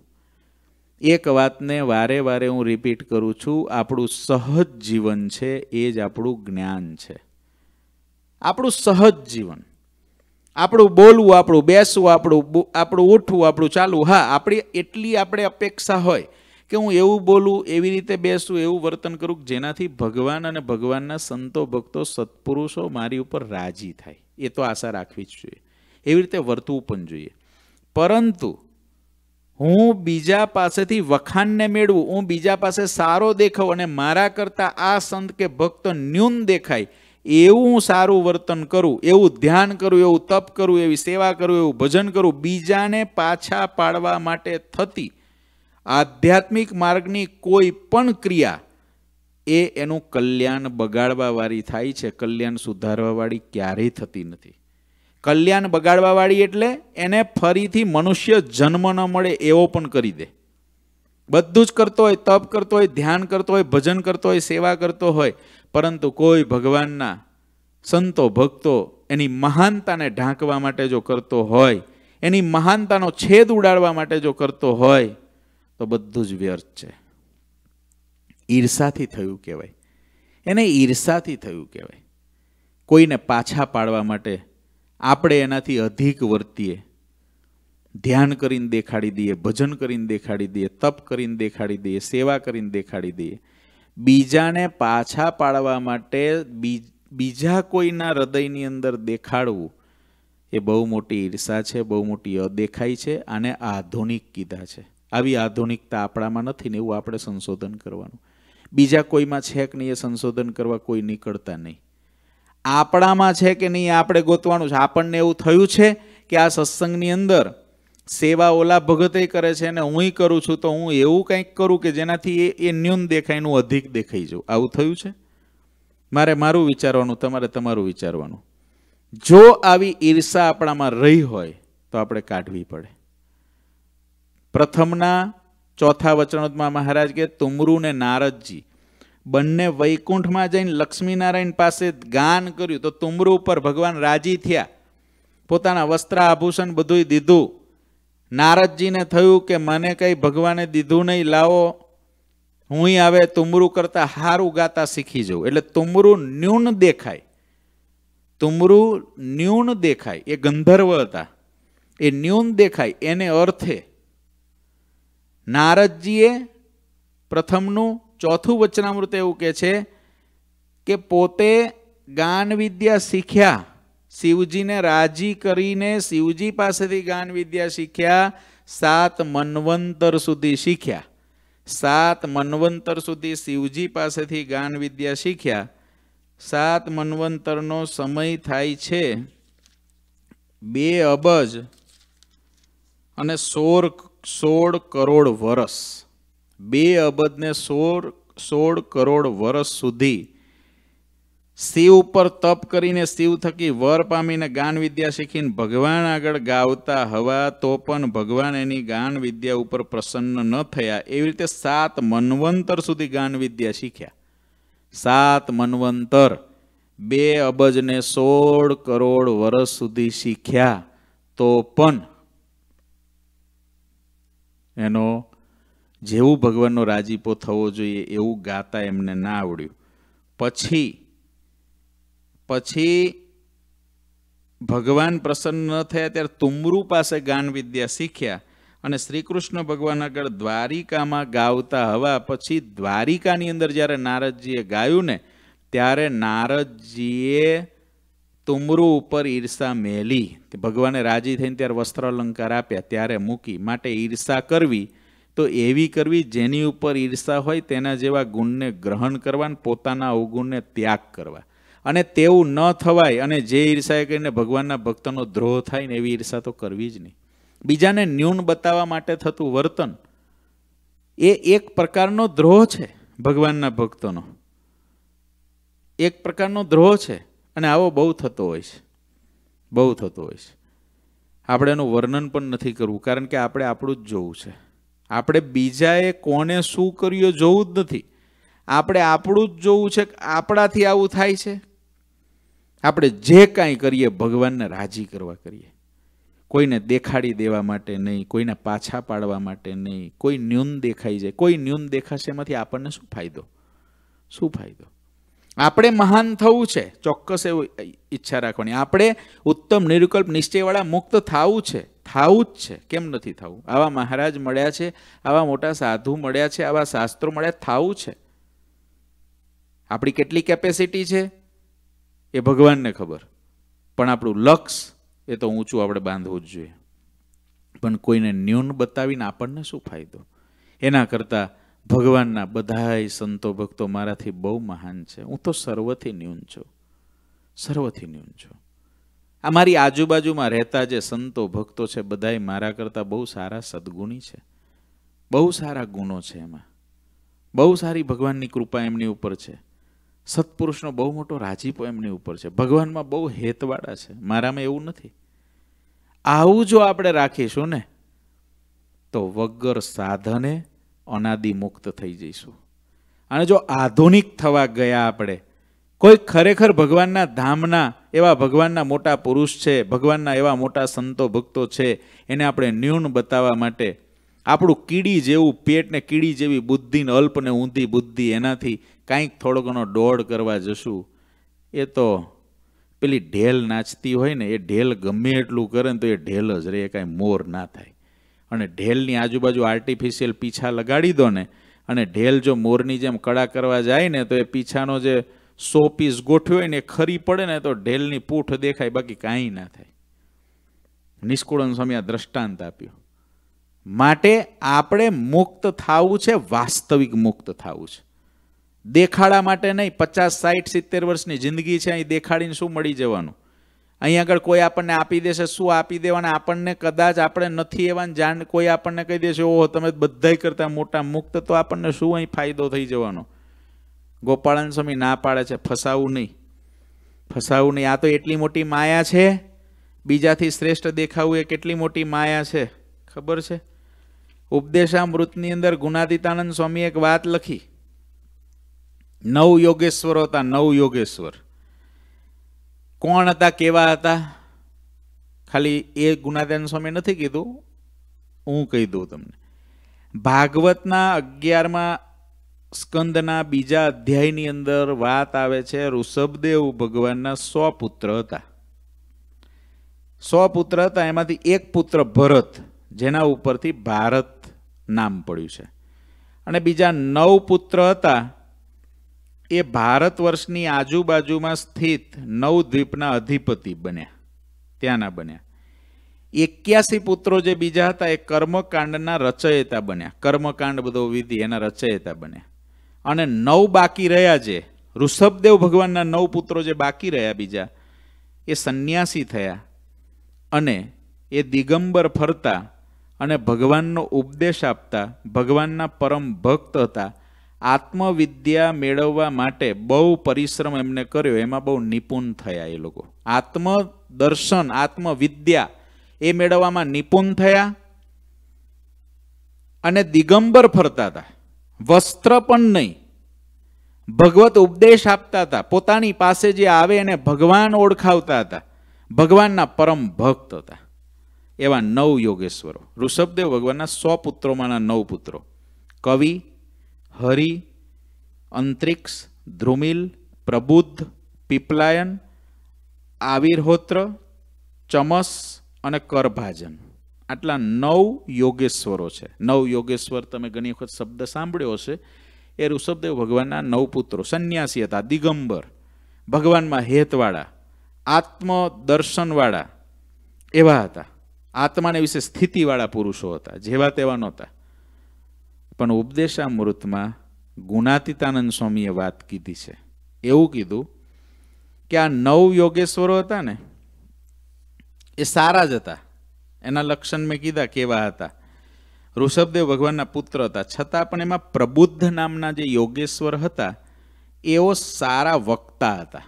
[SPEAKER 1] એક વાતને વારે વારે હું રિપીટ કરું છું આપણું સહજ જીવન છે એ જ આપણું જ્ઞાન છે આપણું સહજ જીવન આપણું બોલવું આપણું બેસવું આપણું આપણું ઉઠવું આપણું ચાલવું હા આપણી એટલી આપણે અપેક્ષા હોય કે હું એવું બોલું એવી રીતે બેસું એવું વર્તન કરું જેનાથી ભગવાન અને ભગવાનના સંતો ભક્તો સત્પુરુષો મારી ઉપર રાજી થાય એ તો આશા રાખવી જ જોઈએ એવી રીતે વર્તવું પણ જોઈએ પરંતુ હું બીજા પાસેથી વખાણને મેળવું હું બીજા પાસે સારો દેખાઉં અને મારા કરતાં આ સંત કે ભક્ત ન્યૂન દેખાય એવું સારું વર્તન કરું એવું ધ્યાન કરું એવું તપ કરું એવી સેવા કરું એવું ભજન કરું બીજાને પાછા પાડવા માટે થતી આધ્યાત્મિક માર્ગની કોઈ પણ ક્રિયા એ એનું કલ્યાણ બગાડવાવાળી થાય છે કલ્યાણ સુધારવાવાળી ક્યારેય થતી નથી કલ્યાણ બગાડવાવાળી એટલે એને ફરીથી મનુષ્ય જન્મ ન મળે એવો પણ કરી દે બધું જ કરતો હોય તપ કરતો હોય ધ્યાન કરતો હોય ભજન કરતો હોય સેવા કરતો હોય પરંતુ કોઈ ભગવાનના સંતો ભક્તો એની મહાનતાને ઢાંકવા માટે જો કરતો હોય એની મહાનતાનો છેદ ઉડાડવા માટે જો કરતો હોય તો બધું જ વ્યર્થ છે ઈર્ષાથી થયું કહેવાય એને ઈર્ષાથી થયું કહેવાય કોઈને પાછા પાડવા માટે આપણે એનાથી અધિક વર્તીએ ધ્યાન કરીને દેખાડી દઈએ ભજન કરીને દેખાડી દઈએ તપ કરીને દેખાડી દઈએ સેવા કરીને દેખાડી દઈએ બીજાને પાછા પાડવા માટે બીજા કોઈના હૃદયની અંદર દેખાડવું એ બહુ મોટી ઈર્ષા છે બહુ મોટી અદેખાઈ છે અને આધુનિક કીધા છે આવી આધુનિકતા આપણામાં નથી ને એવું આપણે સંશોધન કરવાનું બીજા કોઈમાં છે કે નહીં એ સંશોધન કરવા કોઈ નીકળતા નહીં આપણામાં છે કે નહીં આપણે ગોતવાનું છે આપણને એવું થયું છે કે આ સત્સંગની અંદર સેવા ઓલા ભગતે કરે છે અને હું કરું છું તો હું એવું કંઈક કરું કે જેનાથી એ એ ન્યૂન દેખાય એનું અધિક દેખાઈ જાઉં આવું થયું છે મારે મારું વિચારવાનું તમારે તમારું વિચારવાનું જો આવી ઈર્ષા આપણામાં રહી હોય તો આપણે કાઢવી પડે પ્રથમના ચોથા વચનોદમાં મહારાજ કે તુમરું ને નારદજી બંને વૈકુંઠમાં જઈને લક્ષ્મીનારાયણ પાસે ગાન કર્યું તો તુમરુ પર ભગવાન રાજી થયા પોતાના વસ્ત્ર આભૂષણ બધુંય દીધું નારદજીને થયું કે મને કંઈ ભગવાને દીધું નહીં લાવો હું આવે તુમરું કરતાં હારું ગાતા શીખી જવું એટલે તુમરું ન્યૂન દેખાય તુમરું ન્યૂન દેખાય એ ગંધર્વ હતા એ ન્યૂન દેખાય એને અર્થે નારદજીએ પ્રથમનું ચોથું વચનામૃત એવું કહે છે કે પોતે ગાન વિદ્યા શીખ્યા શિવજીને રાજી કરીને શિવજી પાસેથી ગાન વિદ્યા શીખ્યા સાત મનવંતર સુધી શીખ્યા સાત મનવંતર સુધી શિવજી પાસેથી ગાન વિદ્યા શીખ્યા સાત મનવંતરનો સમય થાય છે બે અબજ અને સોર સોળ કરોડ વરસ બે અબજને સોળ સોળ કરોડ વરસ સુધી શિવ ઉપર તપ કરીને શિવ થકી વર પામીને ગાન વિદ્યા શીખીને ભગવાન આગળ ગાવતા હવા તો પણ ભગવાન એની ગાન વિદ્યા ઉપર પ્રસન્ન ન થયા એવી રીતે સાત મનવંતર સુધી ગાન વિદ્યા શીખ્યા સાત મનવંતર બે અબજને સોળ કરોડ વર્ષ સુધી શીખ્યા તો પણ એનો જેવું ભગવાનનો રાજીપો થવો જોઈએ એવું ગાતા એમને ના આવડ્યું પછી પછી ભગવાન પ્રસન્ન ન થયા ત્યારે તુમરુ પાસે ગાન વિદ્યા શીખ્યા અને શ્રીકૃષ્ણ ભગવાન આગળ દ્વારિકામાં ગાવતા હવા પછી દ્વારિકાની અંદર જ્યારે નારદજીએ ગાયું ને ત્યારે નારદજીએ તુમરુ ઉપર ઈર્ષા મેલી કે ભગવાને રાજી થઈને ત્યારે વસ્ત્ર અલંકાર આપ્યા ત્યારે મૂકી માટે ઈર્ષા કરવી તો એવી કરવી જેની ઉપર ઈર્ષા હોય તેના જેવા ગુણને ગ્રહણ કરવા અને પોતાના અવગુણને ત્યાગ કરવા અને તેવું ન થવાય અને જે ઈર્ષાએ કરીને ભગવાનના ભક્તનો દ્રોહ થાય ને એવી ઈર્ષા તો કરવી જ નહીં બીજાને ન્યૂન બતાવવા માટે થતું વર્તન એ એક પ્રકારનો દ્રોહ છે ભગવાનના ભક્તોનો એક પ્રકારનો દ્રોહ છે અને આવો બહુ થતો હોય છે બહુ થતો હોય છે આપણે એનું વર્ણન પણ નથી કરવું કારણ કે આપણે આપણું જ જોવું છે આપણે બીજાએ કોને શું કર્યું જોવું જ નથી આપણે આપણું જ જોવું છે કે આપણાથી આવું થાય છે આપણે જે કાંઈ કરીએ ભગવાનને રાજી કરવા કરીએ કોઈને દેખાડી દેવા માટે નહીં કોઈને પાછા પાડવા માટે નહીં કોઈ ન્યૂન દેખાઈ જાય કોઈ ન્યૂન દેખાશે એમાંથી આપણને શું ફાયદો શું ફાયદો આપણે મહાન થવું છે ચોક્કસ એવું ઈચ્છા રાખવાની આપણે ઉત્તમ નિરુકલ્પ નિશ્ચયવાળા મુક્ત થવું છે થવું જ છે કેમ નથી થવું આવા મહારાજ મળ્યા છે આવા મોટા સાધુ મળ્યા છે આવા શાસ્ત્રો મળ્યા થવું છે આપણી કેટલી કેપેસિટી છે એ ભગવાનને ખબર પણ આપણું લક્ષ એ તો ઊંચું આપણે બાંધવું જ જોઈએ પણ કોઈને ન્યૂન બતાવીને આપણને શું ફાયદો એના કરતાં ભગવાનના બધાય સંતો ભક્તો મારાથી બહુ મહાન છે હું તો સર્વથી ન્યૂન છું સર્વથી ન્યૂન છું આ મારી આજુબાજુમાં રહેતા જે સંતો ભક્તો છે બધાય મારા કરતાં બહુ સારા સદગુણી છે બહુ સારા ગુણો છે એમાં બહુ સારી ભગવાનની કૃપા એમની ઉપર છે સત્પુરુષનો બહુ મોટો રાજીપો એમની ઉપર છે ભગવાનમાં બહુ હેતવાળા છે મારામાં એવું નથી આવું જો આપણે રાખીશું ને તો વગર સાધને અનાદિ મુક્ત થઈ જઈશું અને જો આધુનિક થવા ગયા આપણે કોઈ ખરેખર ભગવાનના ધામના એવા ભગવાનના મોટા પુરુષ છે ભગવાનના એવા મોટા સંતો ભક્તો છે એને આપણે ન્યૂન બતાવવા માટે આપણું કીડી જેવું પેટને કીડી જેવી બુદ્ધિને અલ્પ ને ઊંધી બુદ્ધિ એનાથી કાંઈક થોડો ઘણો દોડ કરવા જશું એ તો પેલી ઢેલ નાચતી હોય ને એ ઢેલ ગમે એટલું કરે ને તો એ ઢેલ જ રહે એ કાંઈ મોર ના થાય અને ઢેલની આજુબાજુ આર્ટિફિશિયલ પીછા લગાડી દો ને અને ઢેલ જો મોરની જેમ કડા કરવા જાય ને તો એ પીછાનો જે સો પીસ ગોઠવ્યો હોય ને એ ખરી પડે ને તો ઢેલની પૂંઠ દેખાય બાકી કાંઈ ના થાય નિષ્કુળન સ્વામી આ દ્રષ્ટાંત આપ્યું માટે આપણે મુક્ત થવું છે વાસ્તવિક મુક્ત થવું છે દેખાડા માટે નહીં પચાસ સાઠ સિત્તેર વર્ષની જિંદગી છે અહીં દેખાડીને શું મળી જવાનું અહીં આગળ કોઈ આપણને આપી દેશે શું આપી દેવાના આપણને કદાચ આપણે નથી એવાની જાણ કોઈ આપણને કહી દેશે ઓહો તમે બધાય કરતા મોટા મુક્ત તો આપણને શું અહીં ફાયદો થઈ જવાનો ગોપાળન સ્વામી ના પાડે છે ફસાવું નહીં ફસાવું નહીં આ તો એટલી મોટી માયા છે બીજાથી શ્રેષ્ઠ દેખાવું એ કેટલી મોટી માયા છે ખબર છે ઉપદેશામૃતની અંદર ગુનાદિતાનંદ સ્વામી એક વાત લખી નવ યોગેશ્વર હતા નવ યોગેશ્વર કોણ હતા કેવા હતા ખાલી એ ગુનાધ્યાન સ્વામી નથી કીધું હું કહી દઉં તમને ભાગવતના અગિયારમાં સ્કંદના બીજા અધ્યાયની અંદર વાત આવે છે ઋષભદેવ ભગવાનના સો પુત્ર હતા સો પુત્ર હતા એમાંથી એક પુત્ર ભરત જેના ઉપરથી ભારત નામ પડ્યું છે અને બીજા નવ પુત્ર હતા એ ભારત વર્ષની આજુબાજુમાં સ્થિત નવ દ્વીપના અધિપતિ બન્યા ત્યાંના બન્યા એક્યાસી પુત્રો જે બીજા હતા એ કર્મકાંડના રચયિતા બન્યા કર્મકાંડ બધો વિધિ એના રચયિતા બન્યા અને નવ બાકી રહ્યા જે ઋષભદેવ ભગવાનના નવ પુત્રો જે બાકી રહ્યા બીજા એ સંન્યાસી થયા અને એ દિગંબર ફરતા અને ભગવાનનો ઉપદેશ આપતા ભગવાનના પરમ ભક્ત હતા આત્મવિદ્યા મેળવવા માટે બહુ પરિશ્રમ એમને કર્યો એમાં બહુ નિપુણ થયા એ લોકો આત્મદર્શન આત્મવિદ્યા એ મેળવવામાં નિપુણ થયા અને દિગંબર ફરતા હતા વસ્ત્ર પણ નહીં ભગવત ઉપદેશ આપતા હતા પોતાની પાસે જે આવે એને ભગવાન ઓળખાવતા હતા ભગવાનના પરમ ભક્ત હતા એવા નવ યોગેશ્વરો ઋષભદેવ ભગવાનના સો પુત્રોમાંના નવ પુત્રો કવિ હરિ અંતરિક્ષ ધ્રુમિલ પ્રબુદ્ધ પીપલાયન આવિર્હોત્ર ચમસ અને કરભાજન આટલા નવ યોગેશ્વરો છે નવ યોગેશ્વર તમે ઘણી વખત શબ્દ સાંભળ્યો હશે એ ઋષભદેવ ભગવાનના નવ પુત્રો સંન્યાસી હતા દિગંબર ભગવાનમાં હેતવાળા આત્મદર્શનવાળા એવા હતા આત્માને વિશે સ્થિતિવાળા પુરુષો હતા જેવા તેવા નહોતા પણ ઉપદેશામૃતમાં ગુણાતીતાનંદ સ્વામીએ વાત કીધી છે એવું કીધું કે આ નવ યોગેશ્વરો હતા ને એ સારા જ હતા એના લક્ષણ મેં કીધા કેવા હતા ઋષભદેવ ભગવાનના પુત્ર હતા છતાં પણ એમાં પ્રબુદ્ધ નામના જે યોગેશ્વર હતા એઓ સારા વક્તા હતા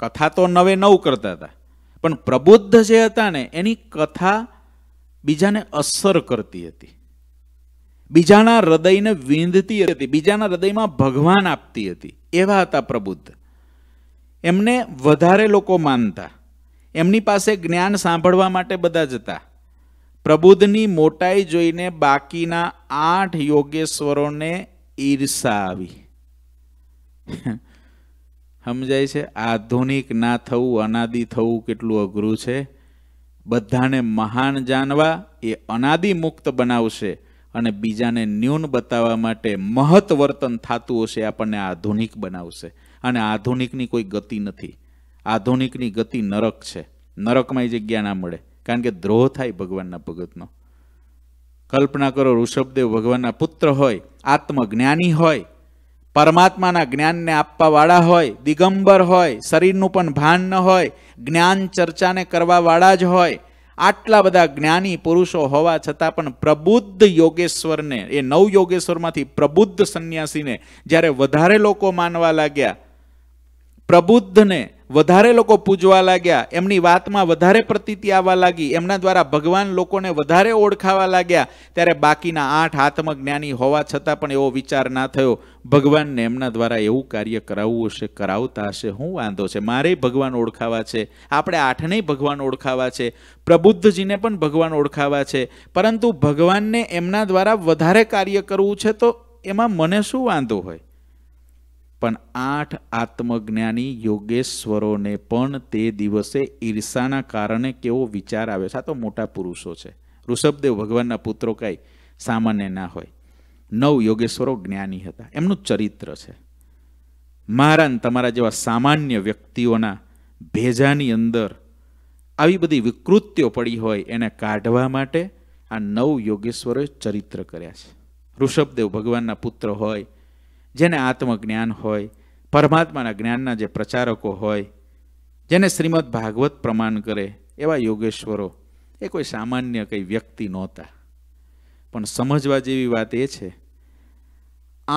[SPEAKER 1] કથા તો નવે નવ કરતા હતા પણ પ્રબુદ્ધ જે હતા ને એની કથા બીજાને અસર કરતી હતી બીજાના હૃદયને વિંધતી હતી બીજાના હૃદયમાં ભગવાન આપતી હતી એવા હતા પ્રબુદ્ધ એમને વધારે લોકો માનતા એમની પાસે જ્ઞાન સાંભળવા માટે બધા જતા પ્રબુદ્ધની મોટાઈ જોઈને બાકીના આઠ યોગેશ્વરોને ઈર્ષા આવી સમજાય છે આધુનિક ના થવું અનાદિ થવું કેટલું અઘરું છે બધાને મહાન જાણવા એ અનાદિ મુક્ત બનાવશે અને બીજાને ન્યૂન બતાવવા માટે મહત વર્તન થતું હશે આપણને આધુનિક બનાવશે અને આધુનિકની કોઈ ગતિ નથી આધુનિકની ગતિ નરક છે નરકમાં એ જગ્યા ના મળે કારણ કે દ્રોહ થાય ભગવાનના ભગતનો કલ્પના કરો ઋષભદેવ ભગવાનના પુત્ર હોય આત્મજ્ઞાની હોય પરમાત્માના જ્ઞાનને આપવાવાળા હોય દિગંબર હોય શરીરનું પણ ભાન ન હોય જ્ઞાન ચર્ચાને કરવાવાળા જ હોય આટલા બધા જ્ઞાની પુરુષો હોવા છતાં પણ પ્રબુદ્ધ યોગેશ્વરને એ નવ યોગેશ્વરમાંથી પ્રબુદ્ધ સંન્યાસીને જ્યારે વધારે લોકો માનવા લાગ્યા પ્રબુદ્ધને વધારે લોકો પૂજવા લાગ્યા એમની વાતમાં વધારે પ્રતીતિ આવવા લાગી એમના દ્વારા ભગવાન લોકોને વધારે ઓળખાવા લાગ્યા ત્યારે બાકીના આઠ જ્ઞાની હોવા છતાં પણ એવો વિચાર ના થયો ભગવાનને એમના દ્વારા એવું કાર્ય કરાવવું હશે કરાવતા હશે હું વાંધો છે મારે ભગવાન ઓળખાવા છે આપણે આઠને ભગવાન ઓળખાવા છે પ્રબુદ્ધજીને પણ ભગવાન ઓળખાવા છે પરંતુ ભગવાનને એમના દ્વારા વધારે કાર્ય કરવું છે તો એમાં મને શું વાંધો હોય પણ આઠ આત્મજ્ઞાની યોગેશ્વરોને પણ તે દિવસે ઈર્ષાના કારણે કેવો વિચાર આવે છે આ તો મોટા પુરુષો છે ઋષભદેવ ભગવાનના પુત્રો કાંઈ સામાન્ય ના હોય નવ યોગેશ્વરો જ્ઞાની હતા એમનું ચરિત્ર છે મારા તમારા જેવા સામાન્ય વ્યક્તિઓના ભેજાની અંદર આવી બધી વિકૃતિઓ પડી હોય એને કાઢવા માટે આ નવ યોગેશ્વરોએ ચરિત્ર કર્યા છે ઋષભદેવ ભગવાનના પુત્ર હોય જેને આત્મજ્ઞાન હોય પરમાત્માના જ્ઞાનના જે પ્રચારકો હોય જેને શ્રીમદ ભાગવત પ્રમાણ કરે એવા યોગેશ્વરો એ કોઈ સામાન્ય કંઈ વ્યક્તિ નહોતા પણ સમજવા જેવી વાત એ છે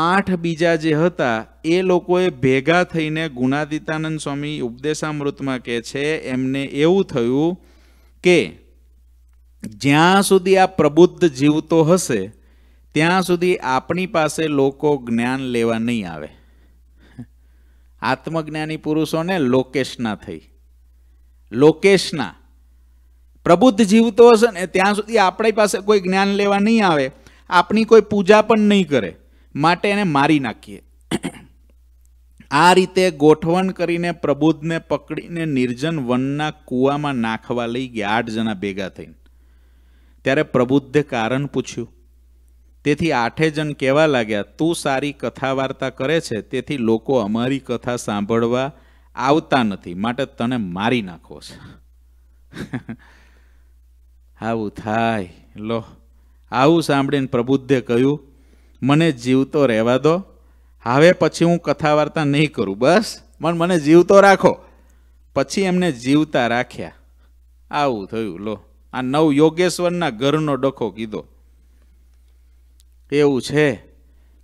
[SPEAKER 1] આઠ બીજા જે હતા એ લોકોએ ભેગા થઈને ગુણાદિતાનંદ સ્વામી ઉપદેશામૃતમાં કહે છે એમને એવું થયું કે જ્યાં સુધી આ પ્રબુદ્ધ જીવતો હશે ત્યાં સુધી આપણી પાસે લોકો જ્ઞાન લેવા નહીં આવે આત્મજ્ઞાની પુરુષોને લોકેશના થઈ લોકેશના પ્રબુદ્ધ જીવતો હશે ને ત્યાં સુધી આપણી પાસે કોઈ જ્ઞાન લેવા નહીં આવે આપણી કોઈ પૂજા પણ નહીં કરે માટે એને મારી નાખીએ આ રીતે ગોઠવણ કરીને પ્રબુદ્ધને પકડીને નિર્જન વનના કૂવામાં નાખવા લઈ ગયા આઠ જણા ભેગા થઈને ત્યારે પ્રબુદ્ધે કારણ પૂછ્યું તેથી આઠે જણ કહેવા લાગ્યા તું સારી કથા વાર્તા કરે છે તેથી લોકો અમારી કથા સાંભળવા આવતા નથી માટે તને મારી નાખો છે આવું થાય લો આવું સાંભળીને પ્રબુદ્ધે કહ્યું મને જીવતો રહેવા દો હવે પછી હું કથા વાર્તા નહીં કરું બસ પણ મને જીવતો રાખો પછી એમને જીવતા રાખ્યા આવું થયું લો આ નવ યોગેશ્વરના ઘરનો ડખો કીધો એવું છે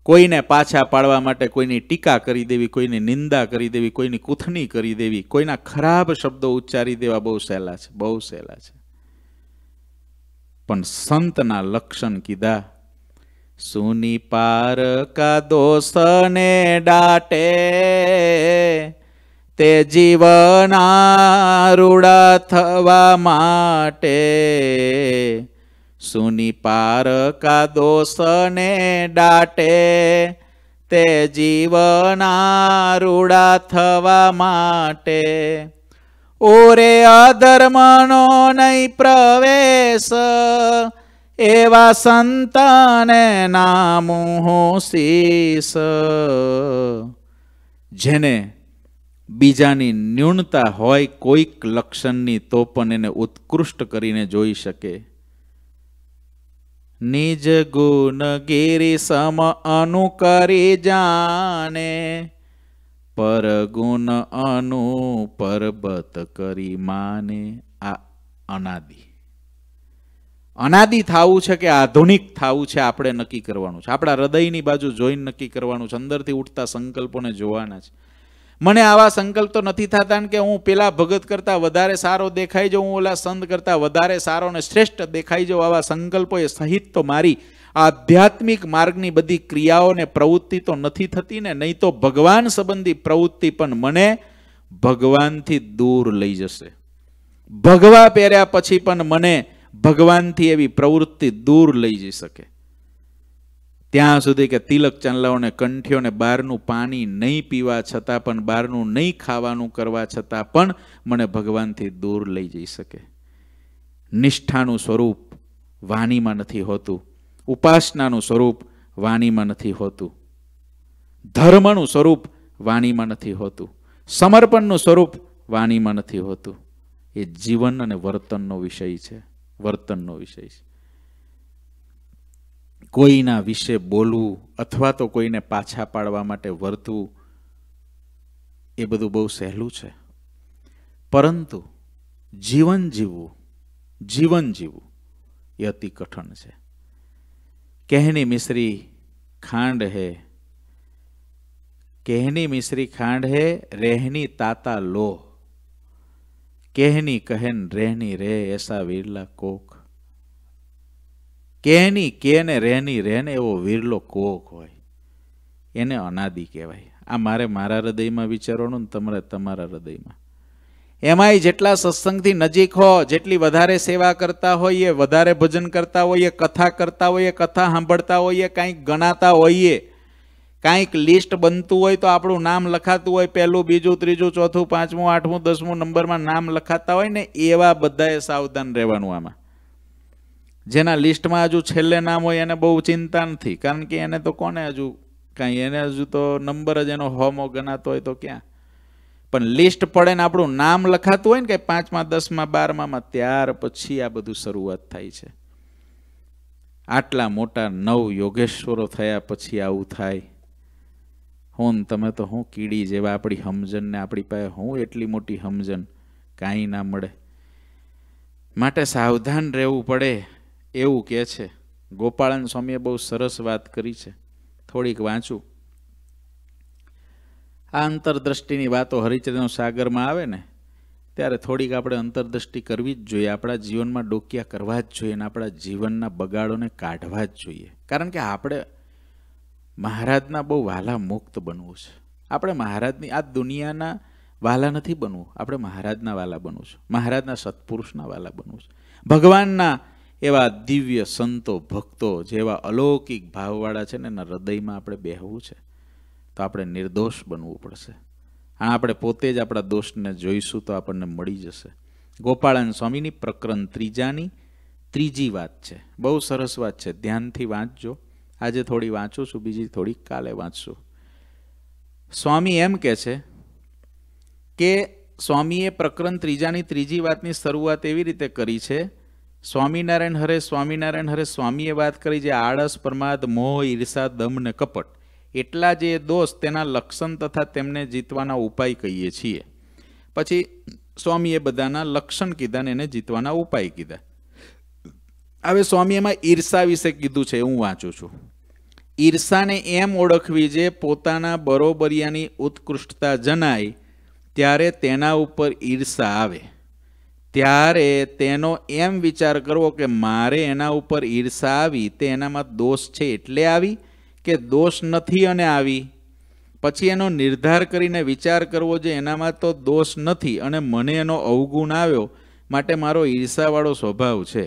[SPEAKER 1] કોઈને પાછા પાડવા માટે કોઈની ટીકા કરી દેવી કોઈની નિંદા કરી દેવી કોઈની કૂથણી કરી દેવી કોઈના ખરાબ શબ્દો ઉચ્ચારી દેવા બહુ સહેલા છે બહુ સહેલા છે પણ સંતના લક્ષણ કીધા સુની પાર કા દોષને ડાટે તે જીવના રૂડા થવા માટે સુની પારકા દોષને ડાટે તે જીવના રૂડા થવા માટે ઓરે અધર્મનો નહીં પ્રવેશ એવા સંતને નામું હું શીશ જેને બીજાની ન્યૂનતા હોય કોઈક લક્ષણની તો પણ એને ઉત્કૃષ્ટ કરીને જોઈ શકે નિજ ગુણ ગિરી સમ અનુકરી જાને પર ગુણ અનુ પરબત કરી માને આ અનાદિ અનાદિ થવું છે કે આધુનિક થવું છે આપણે નક્કી કરવાનું છે આપણા હૃદયની બાજુ જોઈને નક્કી કરવાનું છે અંદરથી ઉઠતા સંકલ્પોને જોવાના છે મને આવા સંકલ્પ તો નથી થતા કે હું પેલા ભગત કરતાં વધારે સારો દેખાઈ જાઉં હું ઓલા સંત કરતાં વધારે સારો અને શ્રેષ્ઠ દેખાઈ જાઉં આવા સંકલ્પો એ સહિત તો મારી આધ્યાત્મિક માર્ગની બધી ક્રિયાઓને પ્રવૃત્તિ તો નથી થતી ને નહીં તો ભગવાન સંબંધી પ્રવૃત્તિ પણ મને ભગવાનથી દૂર લઈ જશે ભગવા પહેર્યા પછી પણ મને ભગવાનથી એવી પ્રવૃત્તિ દૂર લઈ જઈ શકે ત્યાં સુધી કે તિલક ચાંદલાઓને કંઠીઓને બહારનું પાણી નહીં પીવા છતાં પણ બહારનું નહીં ખાવાનું કરવા છતાં પણ મને ભગવાનથી દૂર લઈ જઈ શકે નિષ્ઠાનું સ્વરૂપ વાણીમાં નથી હોતું ઉપાસનાનું સ્વરૂપ વાણીમાં નથી હોતું ધર્મનું સ્વરૂપ વાણીમાં નથી હોતું સમર્પણનું સ્વરૂપ વાણીમાં નથી હોતું એ જીવન અને વર્તનનો વિષય છે વર્તનનો વિષય છે કોઈના વિશે બોલવું અથવા તો કોઈને પાછા પાડવા માટે વર્તવું એ બધું બહુ સહેલું છે પરંતુ જીવન જીવવું જીવન જીવવું એ અતિ કઠણ છે કહેની મિશ્રી ખાંડ હે કહેની મિશ્રી ખાંડ હે રહેની તાતા લો કહેની કહેન રહેની રે એસા વિરલા કોખ કેની કેને રહેની રહેને એવો વિરલો કોક હોય એને અનાદિ કહેવાય આ મારે મારા હૃદયમાં વિચારવાનું ને તમારે તમારા હૃદયમાં એમાંય જેટલા સત્સંગથી નજીક હો જેટલી વધારે સેવા કરતા હોઈએ વધારે ભજન કરતા હોઈએ કથા કરતા હોઈએ કથા સાંભળતા હોઈએ કાંઈક ગણાતા હોઈએ કાંઈક લિસ્ટ બનતું હોય તો આપણું નામ લખાતું હોય પહેલું બીજું ત્રીજું ચોથું પાંચમું આઠમું દસમું નંબરમાં નામ લખાતા હોય ને એવા બધાએ સાવધાન રહેવાનું આમાં જેના લિસ્ટમાં હજુ છેલ્લે નામ હોય એને બહુ ચિંતા નથી કારણ કે એને તો કોને હજુ કાંઈ એને હજુ તો નંબર જ એનો હોમો ગણાતો હોય તો ક્યાં પણ લિસ્ટ પડે ને આપણું નામ લખાતું હોય ને કે પાંચમાં દસમાં બારમામાં ત્યાર પછી આ બધું શરૂઆત થાય છે આટલા મોટા નવ યોગેશ્વરો થયા પછી આવું થાય હોન તમે તો હું કીડી જેવા આપણી સમજણને આપણી પાસે હું એટલી મોટી હમજન કાંઈ ના મળે માટે સાવધાન રહેવું પડે એવું કહે છે ગોપાળન સ્વામીએ બહુ સરસ વાત કરી છે થોડીક વાંચું આ અંતરદ્રષ્ટિની વાતો હરિચરિત્ર સાગરમાં આવે ને ત્યારે થોડીક આપણે અંતરદ્રષ્ટિ કરવી જ જોઈએ આપણા જીવનમાં ડોકિયા કરવા જ જોઈએ અને આપણા જીવનના બગાડોને કાઢવા જ જોઈએ કારણ કે આપણે મહારાજના બહુ વાલા મુક્ત બનવું છે આપણે મહારાજની આ દુનિયાના વાલા નથી બનવું આપણે મહારાજના વાલા બનવું છે મહારાજના સત્પુરુષના વાલા બનવું છે ભગવાનના એવા દિવ્ય સંતો ભક્તો જેવા અલૌકિક ભાવવાળા છે ને એના હૃદયમાં આપણે બેહવું છે તો આપણે નિર્દોષ બનવું પડશે આ આપણે પોતે જ આપણા દોષને જોઈશું તો આપણને મળી જશે ગોપાળાન સ્વામીની પ્રકરણ ત્રીજાની ત્રીજી વાત છે બહુ સરસ વાત છે ધ્યાનથી વાંચજો આજે થોડી વાંચું છું બીજી થોડી કાલે વાંચશું સ્વામી એમ કે છે કે સ્વામીએ પ્રકરણ ત્રીજાની ત્રીજી વાતની શરૂઆત એવી રીતે કરી છે સ્વામિનારાયણ હરે સ્વામિનારાયણ હરે સ્વામીએ વાત કરી જે આળસ પ્રમાદ મોહ ઈર્ષા દમ ને કપટ એટલા જે દોષ તેના લક્ષણ તથા તેમને જીતવાના ઉપાય કહીએ છીએ પછી સ્વામીએ બધાના લક્ષણ કીધા ને એને જીતવાના ઉપાય કીધા હવે સ્વામી એમાં ઈર્ષા વિશે કીધું છે હું વાંચું છું ઈર્ષાને એમ ઓળખવી જે પોતાના બરોબરિયાની ઉત્કૃષ્ટતા જણાય ત્યારે તેના ઉપર ઈર્ષા આવે ત્યારે તેનો એમ વિચાર કરવો કે મારે એના ઉપર ઈર્ષા આવી તે એનામાં દોષ છે એટલે આવી કે દોષ નથી અને આવી પછી એનો નિર્ધાર કરીને વિચાર કરવો જે એનામાં તો દોષ નથી અને મને એનો અવગુણ આવ્યો માટે મારો ઈર્ષાવાળો સ્વભાવ છે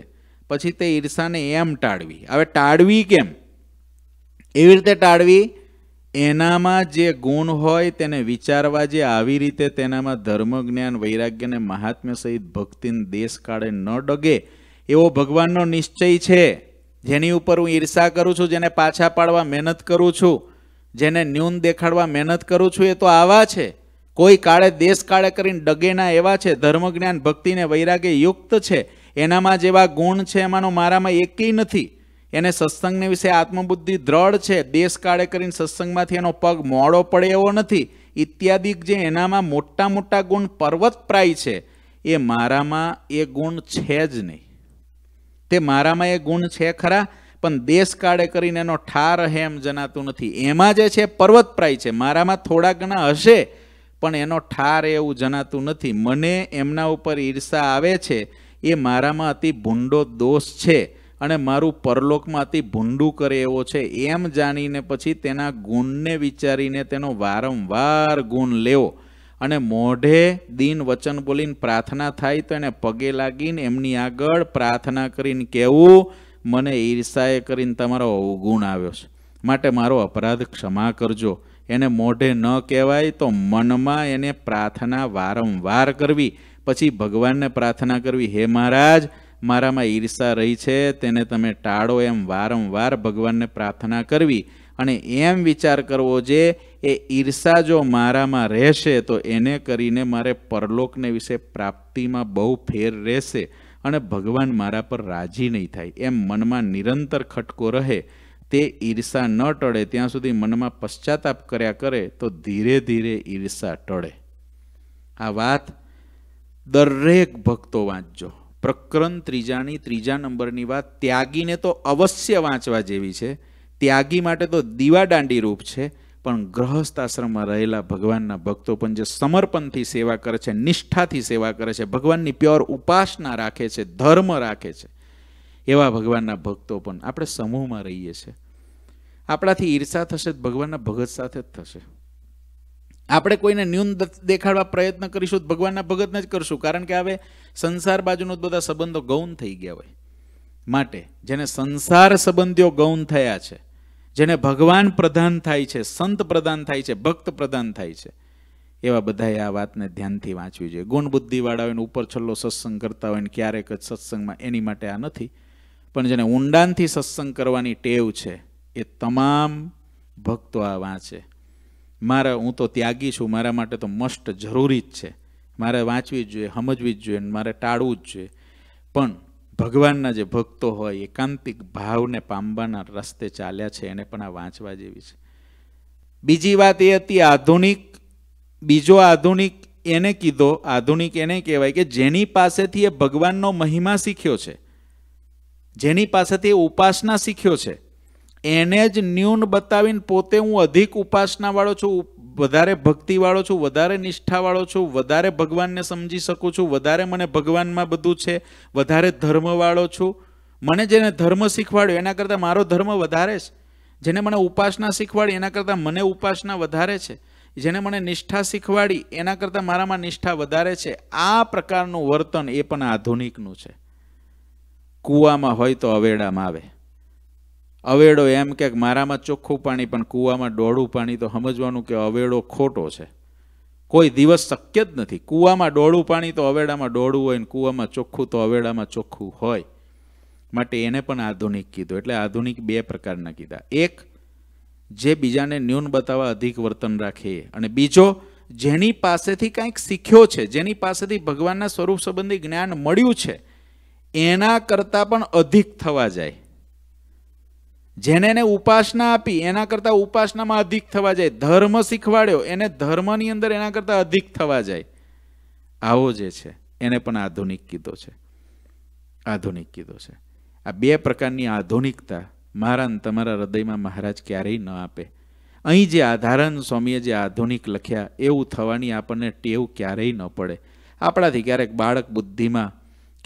[SPEAKER 1] પછી તે ઈર્ષાને એમ ટાળવી હવે ટાળવી કેમ એવી રીતે ટાળવી એનામાં જે ગુણ હોય તેને વિચારવા જે આવી રીતે તેનામાં ધર્મ જ્ઞાન વૈરાગ્યને મહાત્મ્ય સહિત ભક્તિને દેશ કાળે ન ડગે એવો ભગવાનનો નિશ્ચય છે જેની ઉપર હું ઈર્ષા કરું છું જેને પાછા પાડવા મહેનત કરું છું જેને ન્યૂન દેખાડવા મહેનત કરું છું એ તો આવા છે કોઈ કાળે દેશ કાળે કરીને ડગેના એવા છે ધર્મ જ્ઞાન ભક્તિને વૈરાગ્ય યુક્ત છે એનામાં જેવા ગુણ છે એમાંનો મારામાં એકી નથી એને સત્સંગને વિશે આત્મબુદ્ધિ દ્રઢ છે દેશ કાળે કરીને સત્સંગમાંથી એનો પગ મોડો પડે એવો નથી ઇત્યાદિ જે એનામાં મોટા મોટા ગુણ પર્વતપ્રાય છે એ મારામાં એ ગુણ છે જ નહીં તે મારામાં એ ગુણ છે ખરા પણ દેશ કાળે કરીને એનો ઠાર હેમ જણાતું નથી એમાં જે છે પર્વતપ્રાય છે મારામાં થોડા ઘણા હશે પણ એનો ઠાર એવું જણાતું નથી મને એમના ઉપર ઈર્ષા આવે છે એ મારામાં અતિ ભૂંડો દોષ છે અને મારું પરલોકમાંથી ભૂંડું કરે એવો છે એમ જાણીને પછી તેના ગુણને વિચારીને તેનો વારંવાર ગુણ લેવો અને મોઢે દિન વચન બોલીને પ્રાર્થના થાય તો એને પગે લાગીને એમની આગળ પ્રાર્થના કરીને કહેવું મને ઈર્ષાએ કરીને તમારો અવગુણ આવ્યો છે માટે મારો અપરાધ ક્ષમા કરજો એને મોઢે ન કહેવાય તો મનમાં એને પ્રાર્થના વારંવાર કરવી પછી ભગવાનને પ્રાર્થના કરવી હે મહારાજ મારામાં ઈર્ષા રહી છે તેને તમે ટાળો એમ વારંવાર ભગવાનને પ્રાર્થના કરવી અને એમ વિચાર કરવો જે એ ઈર્ષા જો મારામાં રહેશે તો એને કરીને મારે પરલોકને વિશે પ્રાપ્તિમાં બહુ ફેર રહેશે અને ભગવાન મારા પર રાજી નહીં થાય એમ મનમાં નિરંતર ખટકો રહે તે ઈર્ષા ન ટળે ત્યાં સુધી મનમાં પશ્ચાતાપ કર્યા કરે તો ધીરે ધીરે ઈર્ષા ટળે આ વાત દરેક ભક્તો વાંચજો પ્રકરણ ત્રીજાની ત્રીજા નંબરની વાત ત્યાગીને તો અવશ્ય વાંચવા જેવી છે ત્યાગી માટે તો દીવાદાંડી રૂપ છે પણ ગ્રહસ્થ આશ્રમમાં રહેલા ભગવાનના ભક્તો પણ જે સમર્પણથી સેવા કરે છે નિષ્ઠાથી સેવા કરે છે ભગવાનની પ્યોર ઉપાસના રાખે છે ધર્મ રાખે છે એવા ભગવાનના ભક્તો પણ આપણે સમૂહમાં રહીએ છીએ આપણાથી ઈર્ષા થશે ભગવાનના ભગત સાથે જ થશે આપણે કોઈને ન્યૂન દેખાડવા પ્રયત્ન કરીશું તો ભગવાનના ભગતને જ કરશું કારણ કે હવે સંસાર બાજુનો બધા સંબંધો ગૌન થઈ ગયા હોય માટે જેને સંસાર સંબંધીઓ ગૌન થયા છે જેને ભગવાન પ્રધાન થાય છે સંત પ્રધાન થાય છે ભક્ત પ્રધાન થાય છે એવા બધાએ આ વાતને ધ્યાનથી વાંચવી જોઈએ ગુણ બુદ્ધિવાળા હોય ઉપર છલ્લો સત્સંગ કરતા હોય ને ક્યારેક જ સત્સંગમાં એની માટે આ નથી પણ જેને ઊંડાણથી સત્સંગ કરવાની ટેવ છે એ તમામ ભક્તો આ વાંચે મારે હું તો ત્યાગી છું મારા માટે તો મસ્ટ જરૂરી જ છે મારે વાંચવી જ જોઈએ સમજવી જ જોઈએ મારે ટાળવું જ જોઈએ પણ ભગવાનના જે ભક્તો હોય એકાંતિક ભાવને પામવાના રસ્તે ચાલ્યા છે એને પણ આ વાંચવા જેવી છે બીજી વાત એ હતી આધુનિક બીજો આધુનિક એને કીધો આધુનિક એને કહેવાય કે જેની પાસેથી એ ભગવાનનો મહિમા શીખ્યો છે જેની પાસેથી એ ઉપાસના શીખ્યો છે એને જ ન્યૂન બતાવીને પોતે હું અધિક ઉપાસનાવાળો છું વધારે ભક્તિવાળો છું વધારે નિષ્ઠાવાળો છું વધારે ભગવાનને સમજી શકું છું વધારે મને ભગવાનમાં બધું છે વધારે ધર્મવાળો છું મને જેને ધર્મ શીખવાડ્યો એના કરતાં મારો ધર્મ વધારે છે જેને મને ઉપાસના શીખવાડી એના કરતાં મને ઉપાસના વધારે છે જેને મને નિષ્ઠા શીખવાડી એના કરતાં મારામાં નિષ્ઠા વધારે છે આ પ્રકારનું વર્તન એ પણ આધુનિકનું છે કૂવામાં હોય તો અવેડામાં આવે અવેડો એમ કે મારામાં ચોખ્ખું પાણી પણ કૂવામાં ડોળું પાણી તો સમજવાનું કે અવેડો ખોટો છે કોઈ દિવસ શક્ય જ નથી કૂવામાં ડોળું પાણી તો અવેડામાં ડોળું હોય ને કૂવામાં ચોખ્ખું તો અવેડામાં ચોખ્ખું હોય માટે એને પણ આધુનિક કીધું એટલે આધુનિક બે પ્રકારના કીધા એક જે બીજાને ન્યૂન બતાવવા અધિક વર્તન રાખે અને બીજો જેની પાસેથી કાંઈક શીખ્યો છે જેની પાસેથી ભગવાનના સ્વરૂપ સંબંધી જ્ઞાન મળ્યું છે એના કરતાં પણ અધિક થવા જાય જેને એને ઉપાસના આપી એના કરતાં ઉપાસનામાં અધિક થવા જાય ધર્મ શીખવાડ્યો એને ધર્મની અંદર એના કરતાં અધિક થવા જાય આવો જે છે એને પણ આધુનિક કીધો છે આધુનિક કીધો છે આ બે પ્રકારની આધુનિકતા મારા તમારા હૃદયમાં મહારાજ ક્યારેય ન આપે અહીં જે આધારણ સ્વામીએ જે આધુનિક લખ્યા એવું થવાની આપણને ટેવ ક્યારેય ન પડે આપણાથી ક્યારેક બાળક બુદ્ધિમાં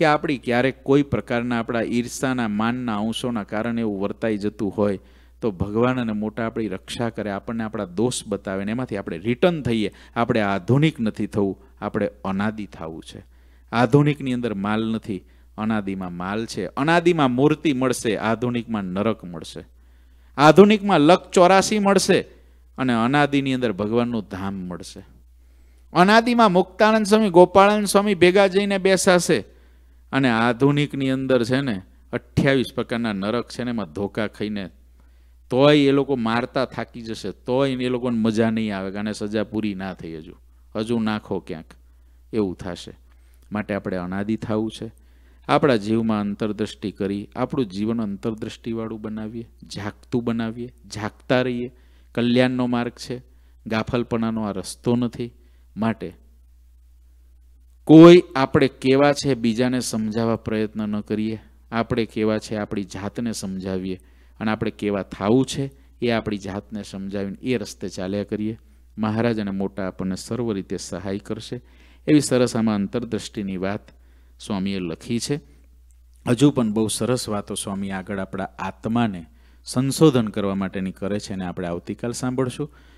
[SPEAKER 1] કે આપણી ક્યારેક કોઈ પ્રકારના આપણા ઈર્ષાના માનના અંશોના કારણે એવું વર્તાઈ જતું હોય તો ભગવાન અને મોટા આપણી રક્ષા કરે આપણને આપણા દોષ બતાવે ને એમાંથી આપણે રિટર્ન થઈએ આપણે આધુનિક નથી થવું આપણે અનાદિ થવું છે આધુનિકની અંદર માલ નથી અનાદિમાં માલ છે અનાદિમાં મૂર્તિ મળશે આધુનિકમાં નરક મળશે આધુનિકમાં લક ચોરાસી મળશે અને અનાદિની અંદર ભગવાનનું ધામ મળશે અનાદિમાં મુક્તાનંદ સ્વામી ગોપાળાનંદ સ્વામી ભેગા જઈને બેસાશે અને આધુનિકની અંદર છે ને અઠ્યાવીસ પ્રકારના નરક છે ને એમાં ધોકા ખાઈને તોય એ લોકો મારતા થાકી જશે તોય એ લોકોને મજા નહીં આવે અને સજા પૂરી ના થઈ હજુ હજુ નાખો ક્યાંક એવું થશે માટે આપણે અનાદિ થવું છે આપણા જીવમાં અંતરદ્રષ્ટિ કરી આપણું જીવન અંતરદ્રષ્ટિવાળું બનાવીએ ઝાંકતું બનાવીએ ઝાંકતા રહીએ કલ્યાણનો માર્ગ છે ગાફલપણાનો આ રસ્તો નથી માટે કોઈ આપણે કેવા છે બીજાને સમજાવવા પ્રયત્ન ન કરીએ આપણે કેવા છે આપણી જાતને સમજાવીએ અને આપણે કેવા થવું છે એ આપણી જાતને સમજાવીને એ રસ્તે ચાલ્યા કરીએ મહારાજ અને મોટા આપણને સર્વ રીતે સહાય કરશે એવી સરસ આમાં અંતરદ્રષ્ટિની વાત સ્વામીએ લખી છે હજુ પણ બહુ સરસ વાતો સ્વામી આગળ આપણા આત્માને સંશોધન કરવા માટેની કરે છે અને આપણે આવતીકાલ સાંભળશું